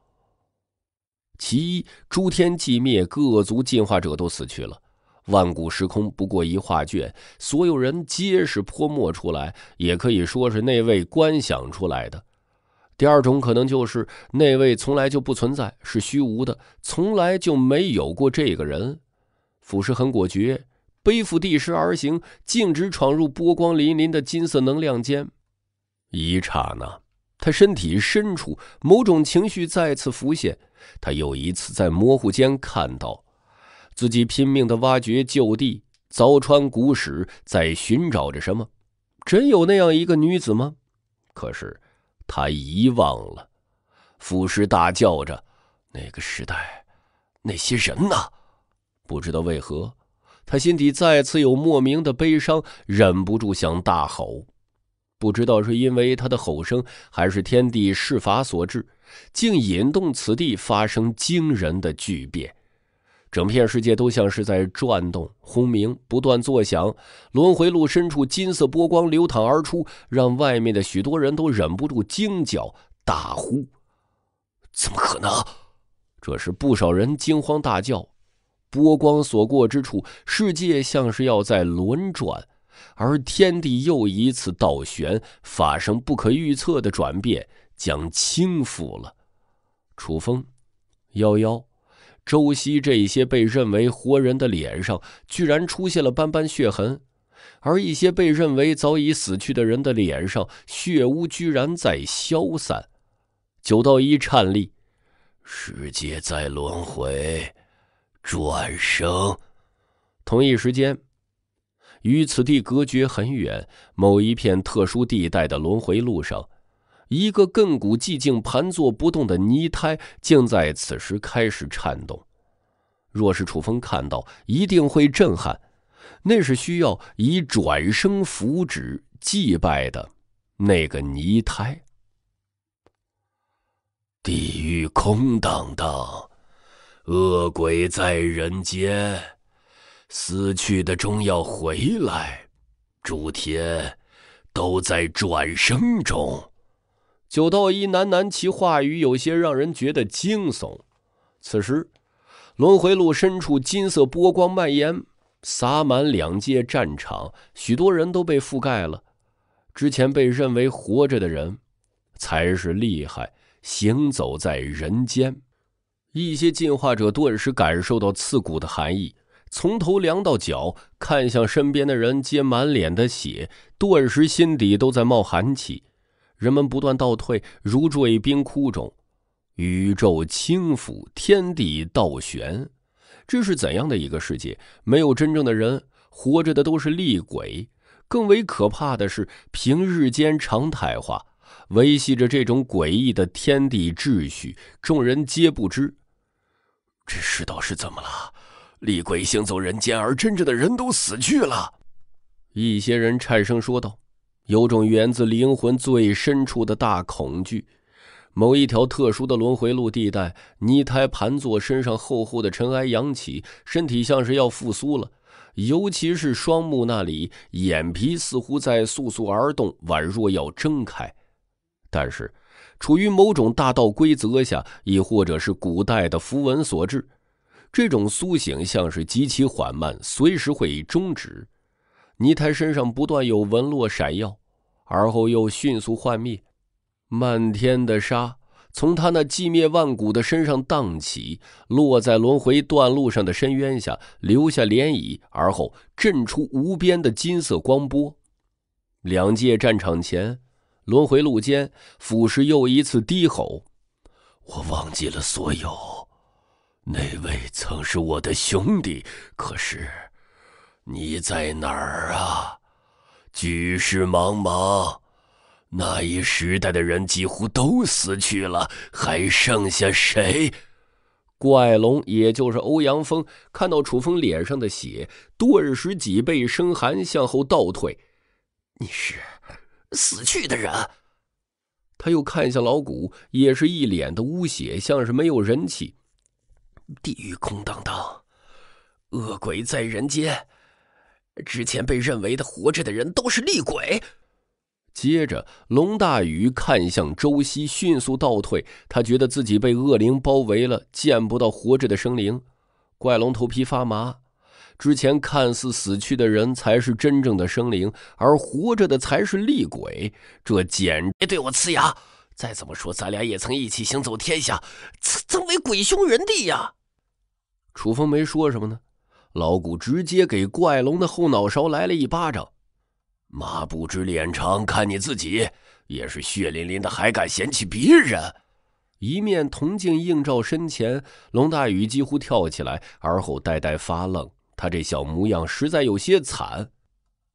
其一，诸天寂灭，各族进化者都死去了，万古时空不过一画卷，所有人皆是泼墨出来，也可以说是那位观想出来的。第二种可能就是，那位从来就不存在，是虚无的，从来就没有过这个人。腐蚀很果决，背负地石而行，径直闯入波光粼粼的金色能量间。一刹那，他身体深处某种情绪再次浮现。他又一次在模糊间看到，自己拼命的挖掘，就地凿穿古史，在寻找着什么。真有那样一个女子吗？可是，他遗忘了。腐蚀大叫着：“那个时代，那些人呢？”不知道为何，他心底再次有莫名的悲伤，忍不住想大吼。不知道是因为他的吼声，还是天地势法所致，竟引动此地发生惊人的巨变。整片世界都像是在转动、轰鸣，不断作响。轮回路深处，金色波光流淌而出，让外面的许多人都忍不住惊叫、大呼：“怎么可能！”这时，不少人惊慌大叫。波光所过之处，世界像是要在轮转，而天地又一次倒悬，发生不可预测的转变，将倾覆了。楚风、夭夭、周西这些被认为活人的脸上，居然出现了斑斑血痕；而一些被认为早已死去的人的脸上，血污居然在消散。九道一颤栗，世界在轮回。转生。同一时间，与此地隔绝很远、某一片特殊地带的轮回路上，一个亘古寂静、盘坐不动的泥胎，竟在此时开始颤动。若是楚风看到，一定会震撼。那是需要以转生符纸祭拜的那个泥胎。地狱空荡荡。恶鬼在人间，死去的终要回来，诸天都在转生中。九道一喃喃，其话语有些让人觉得惊悚。此时，轮回路深处金色波光蔓延，洒满两界战场，许多人都被覆盖了。之前被认为活着的人，才是厉害，行走在人间。一些进化者顿时感受到刺骨的寒意，从头凉到脚，看向身边的人，皆满脸的血，顿时心底都在冒寒气。人们不断倒退，如坠冰窟中。宇宙倾覆，天地倒悬，这是怎样的一个世界？没有真正的人，活着的都是厉鬼。更为可怕的是，平日间常态化，维系着这种诡异的天地秩序，众人皆不知。这世道是怎么了？厉鬼行走人间，而真正的人都死去了。一些人颤声说道，有种源自灵魂最深处的大恐惧。某一条特殊的轮回路地带，泥胎盘坐，身上厚厚的尘埃扬起，身体像是要复苏了。尤其是双目那里，眼皮似乎在簌簌而动，宛若要睁开，但是。处于某种大道规则下，亦或者是古代的符文所致。这种苏醒像是极其缓慢，随时会终止。泥胎身上不断有纹络闪耀，而后又迅速幻灭。漫天的沙从他那寂灭万古的身上荡起，落在轮回断路上的深渊下，留下涟漪，而后震出无边的金色光波。两界战场前。轮回路间，腐蚀又一次低吼：“我忘记了所有，那位曾是我的兄弟。可是你在哪儿啊？举世茫茫，那一时代的人几乎都死去了，还剩下谁？”怪龙，也就是欧阳锋，看到楚风脸上的血，顿时脊背生寒，向后倒退：“你是？”死去的人，他又看向老古，也是一脸的污血，像是没有人气。地狱空荡荡，恶鬼在人间。之前被认为的活着的人都是厉鬼。接着，龙大宇看向周西，迅速倒退。他觉得自己被恶灵包围了，见不到活着的生灵。怪龙头皮发麻。之前看似死去的人才是真正的生灵，而活着的才是厉鬼。这简直对我呲牙！再怎么说，咱俩也曾一起行走天下，曾为鬼兄人弟呀。楚风没说什么呢，老古直接给怪龙的后脑勺来了一巴掌。马不知脸长，看你自己也是血淋淋的，还敢嫌弃别人？一面铜镜映照身前，龙大宇几乎跳起来，而后呆呆发愣。他这小模样实在有些惨，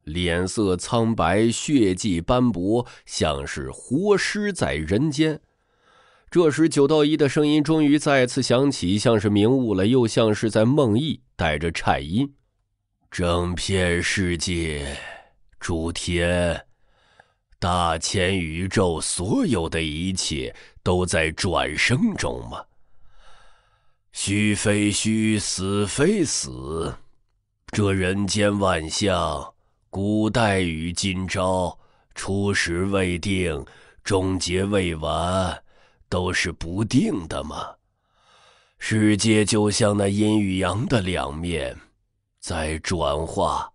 脸色苍白，血迹斑驳，像是活尸在人间。这时，九道一的声音终于再次响起，像是明悟了，又像是在梦呓，带着颤音：“整片世界、诸天、大千宇宙，所有的一切都在转生中吗？虚非虚，死非死。”这人间万象，古代与今朝，初始未定，终结未完，都是不定的嘛。世界就像那阴与阳的两面，在转化。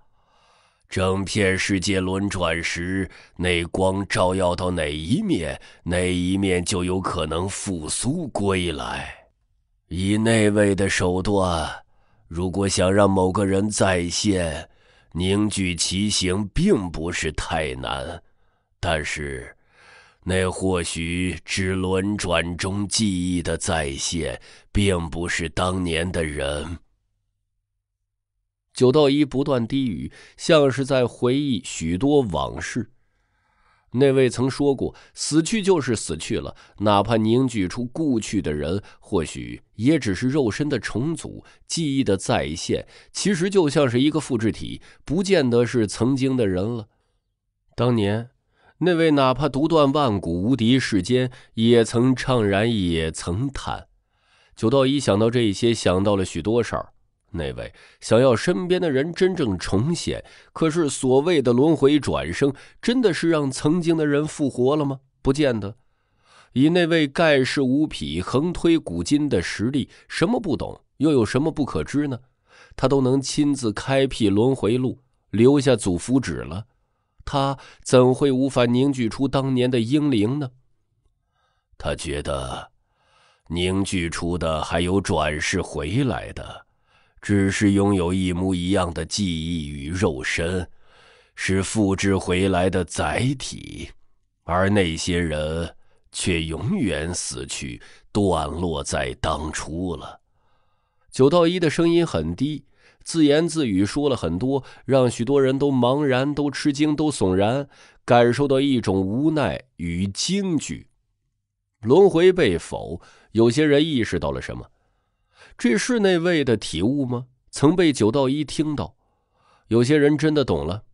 整片世界轮转时，那光照耀到哪一面，哪一面就有可能复苏归来。以那位的手段。如果想让某个人再现，凝聚其形，并不是太难，但是，那或许只轮转中记忆的再现，并不是当年的人。九道一不断低语，像是在回忆许多往事。那位曾说过：“死去就是死去了，哪怕凝聚出故去的人，或许也只是肉身的重组，记忆的再现，其实就像是一个复制体，不见得是曾经的人了。”当年，那位哪怕独断万古无敌，世间也曾怅然，也曾叹。九道一想到这些，想到了许多事儿。那位想要身边的人真正重现，可是所谓的轮回转生，真的是让曾经的人复活了吗？不见得。以那位盖世无匹、横推古今的实力，什么不懂，又有什么不可知呢？他都能亲自开辟轮回路，留下祖符纸了，他怎会无法凝聚出当年的英灵呢？他觉得，凝聚出的还有转世回来的。只是拥有一模一样的记忆与肉身，是复制回来的载体，而那些人却永远死去，段落在当初了。九道一的声音很低，自言自语说了很多，让许多人都茫然、都吃惊、都悚然，感受到一种无奈与惊惧。轮回被否，有些人意识到了什么。这是那位的体悟吗？曾被九道一听到。有些人真的懂了，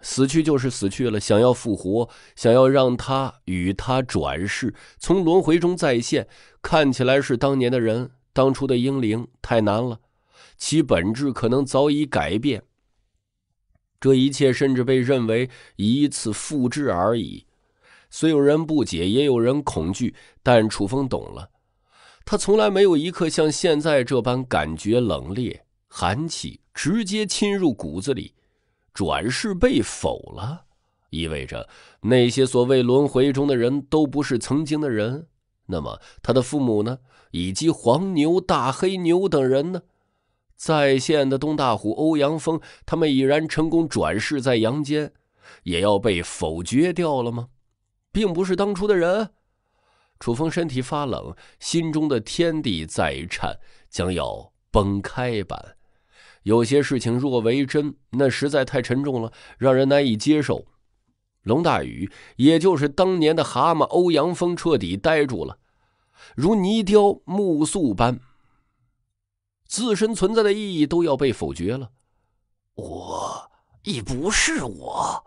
死去就是死去了，想要复活，想要让他与他转世，从轮回中再现，看起来是当年的人，当初的英灵，太难了。其本质可能早已改变。这一切甚至被认为一次复制而已。虽有人不解，也有人恐惧，但楚风懂了。他从来没有一刻像现在这般感觉冷冽，寒气直接侵入骨子里。转世被否了，意味着那些所谓轮回中的人都不是曾经的人。那么他的父母呢？以及黄牛、大黑牛等人呢？在线的东大虎、欧阳锋他们已然成功转世在阳间，也要被否决掉了吗？并不是当初的人。楚风身体发冷，心中的天地在颤，将要崩开般。有些事情若为真，那实在太沉重了，让人难以接受。龙大宇，也就是当年的蛤蟆欧阳锋，彻底呆住了，如泥雕木塑般，自身存在的意义都要被否决了。我已不是我。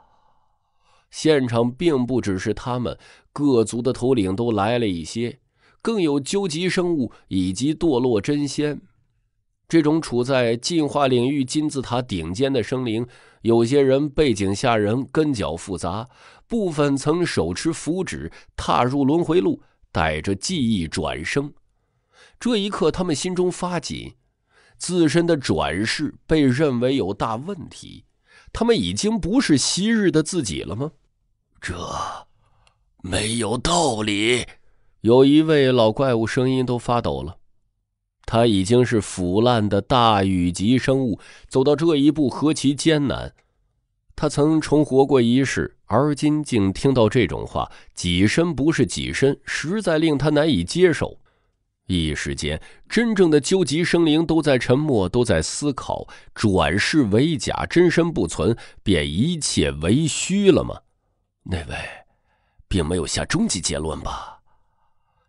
现场并不只是他们。各族的头领都来了一些，更有究极生物以及堕落真仙，这种处在进化领域金字塔顶尖的生灵，有些人背景吓人，根脚复杂，部分曾手持符纸踏入轮回路，带着记忆转生。这一刻，他们心中发紧，自身的转世被认为有大问题，他们已经不是昔日的自己了吗？这。没有道理。有一位老怪物，声音都发抖了。他已经是腐烂的大羽级生物，走到这一步何其艰难！他曾重活过一世，而今竟听到这种话，己身不是己身，实在令他难以接受。一时间，真正的究极生灵都在沉默，都在思考：转世为假，真身不存，便一切为虚了吗？那位。并没有下终极结论吧？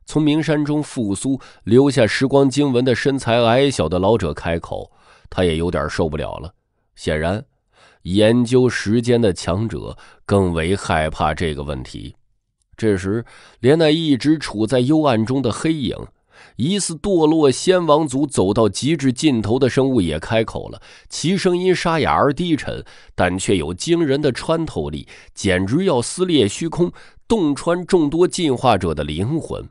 从名山中复苏、留下时光经文的身材矮小的老者开口，他也有点受不了了。显然，研究时间的强者更为害怕这个问题。这时，连那一直处在幽暗中的黑影，疑似堕落仙王族走到极致尽头的生物也开口了。其声音沙哑而低沉，但却有惊人的穿透力，简直要撕裂虚空。洞穿众多进化者的灵魂。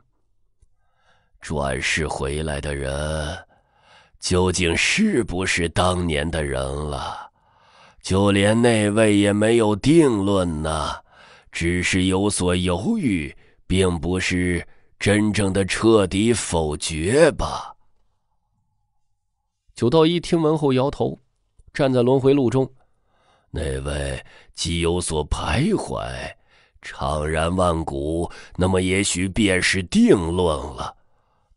转世回来的人，究竟是不是当年的人了？就连那位也没有定论呢，只是有所犹豫，并不是真正的彻底否决吧。九道一听闻后摇头，站在轮回路中，那位既有所徘徊。怅然万古，那么也许便是定论了。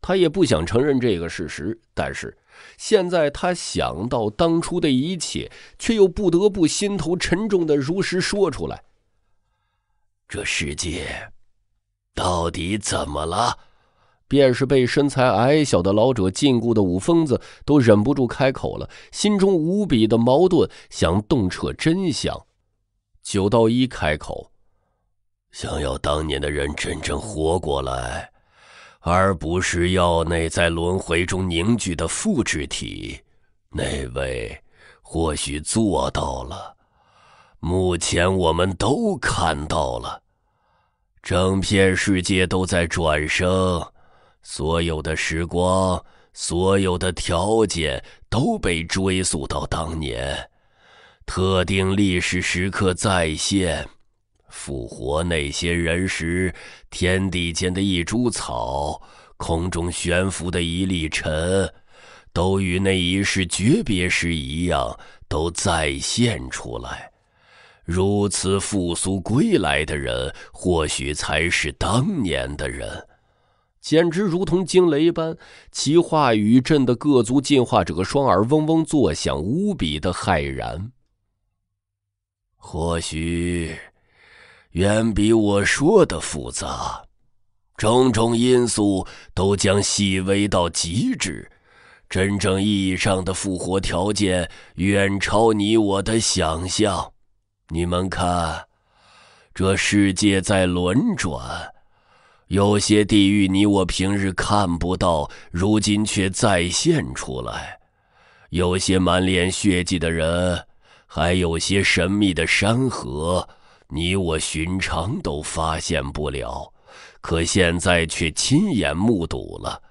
他也不想承认这个事实，但是现在他想到当初的一切，却又不得不心头沉重的如实说出来。这世界到底怎么了？便是被身材矮小的老者禁锢的武疯子，都忍不住开口了，心中无比的矛盾，想洞彻真相。九道一开口。想要当年的人真正活过来，而不是药内在轮回中凝聚的复制体，那位或许做到了。目前我们都看到了，整片世界都在转生，所有的时光、所有的条件都被追溯到当年，特定历史时刻再现。复活那些人时，天地间的一株草，空中悬浮的一粒尘，都与那一世诀别时一样，都再现出来。如此复苏归来的人，或许才是当年的人，简直如同惊雷般，其话语震得各族进化者双耳嗡嗡作响，无比的骇然。或许。远比我说的复杂，种种因素都将细微到极致。真正意义上的复活条件，远超你我的想象。你们看，这世界在轮转，有些地狱你我平日看不到，如今却再现出来；有些满脸血迹的人，还有些神秘的山河。你我寻常都发现不了，可现在却亲眼目睹了。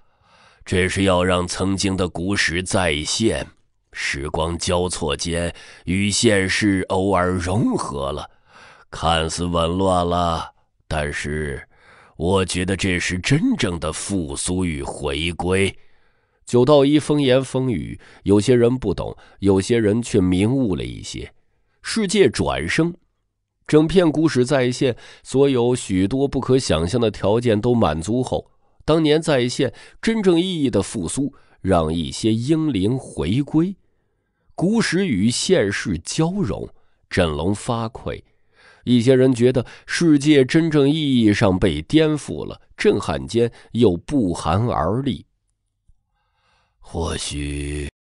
这是要让曾经的古史再现，时光交错间与现世偶尔融合了，看似紊乱了，但是我觉得这是真正的复苏与回归。九道一风言风语，有些人不懂，有些人却明悟了一些。世界转生。整片古史再现，所有许多不可想象的条件都满足后，当年再现真正意义的复苏，让一些英灵回归，古史与现世交融，振聋发聩。一些人觉得世界真正意义上被颠覆了，震撼间又不寒而栗。或许。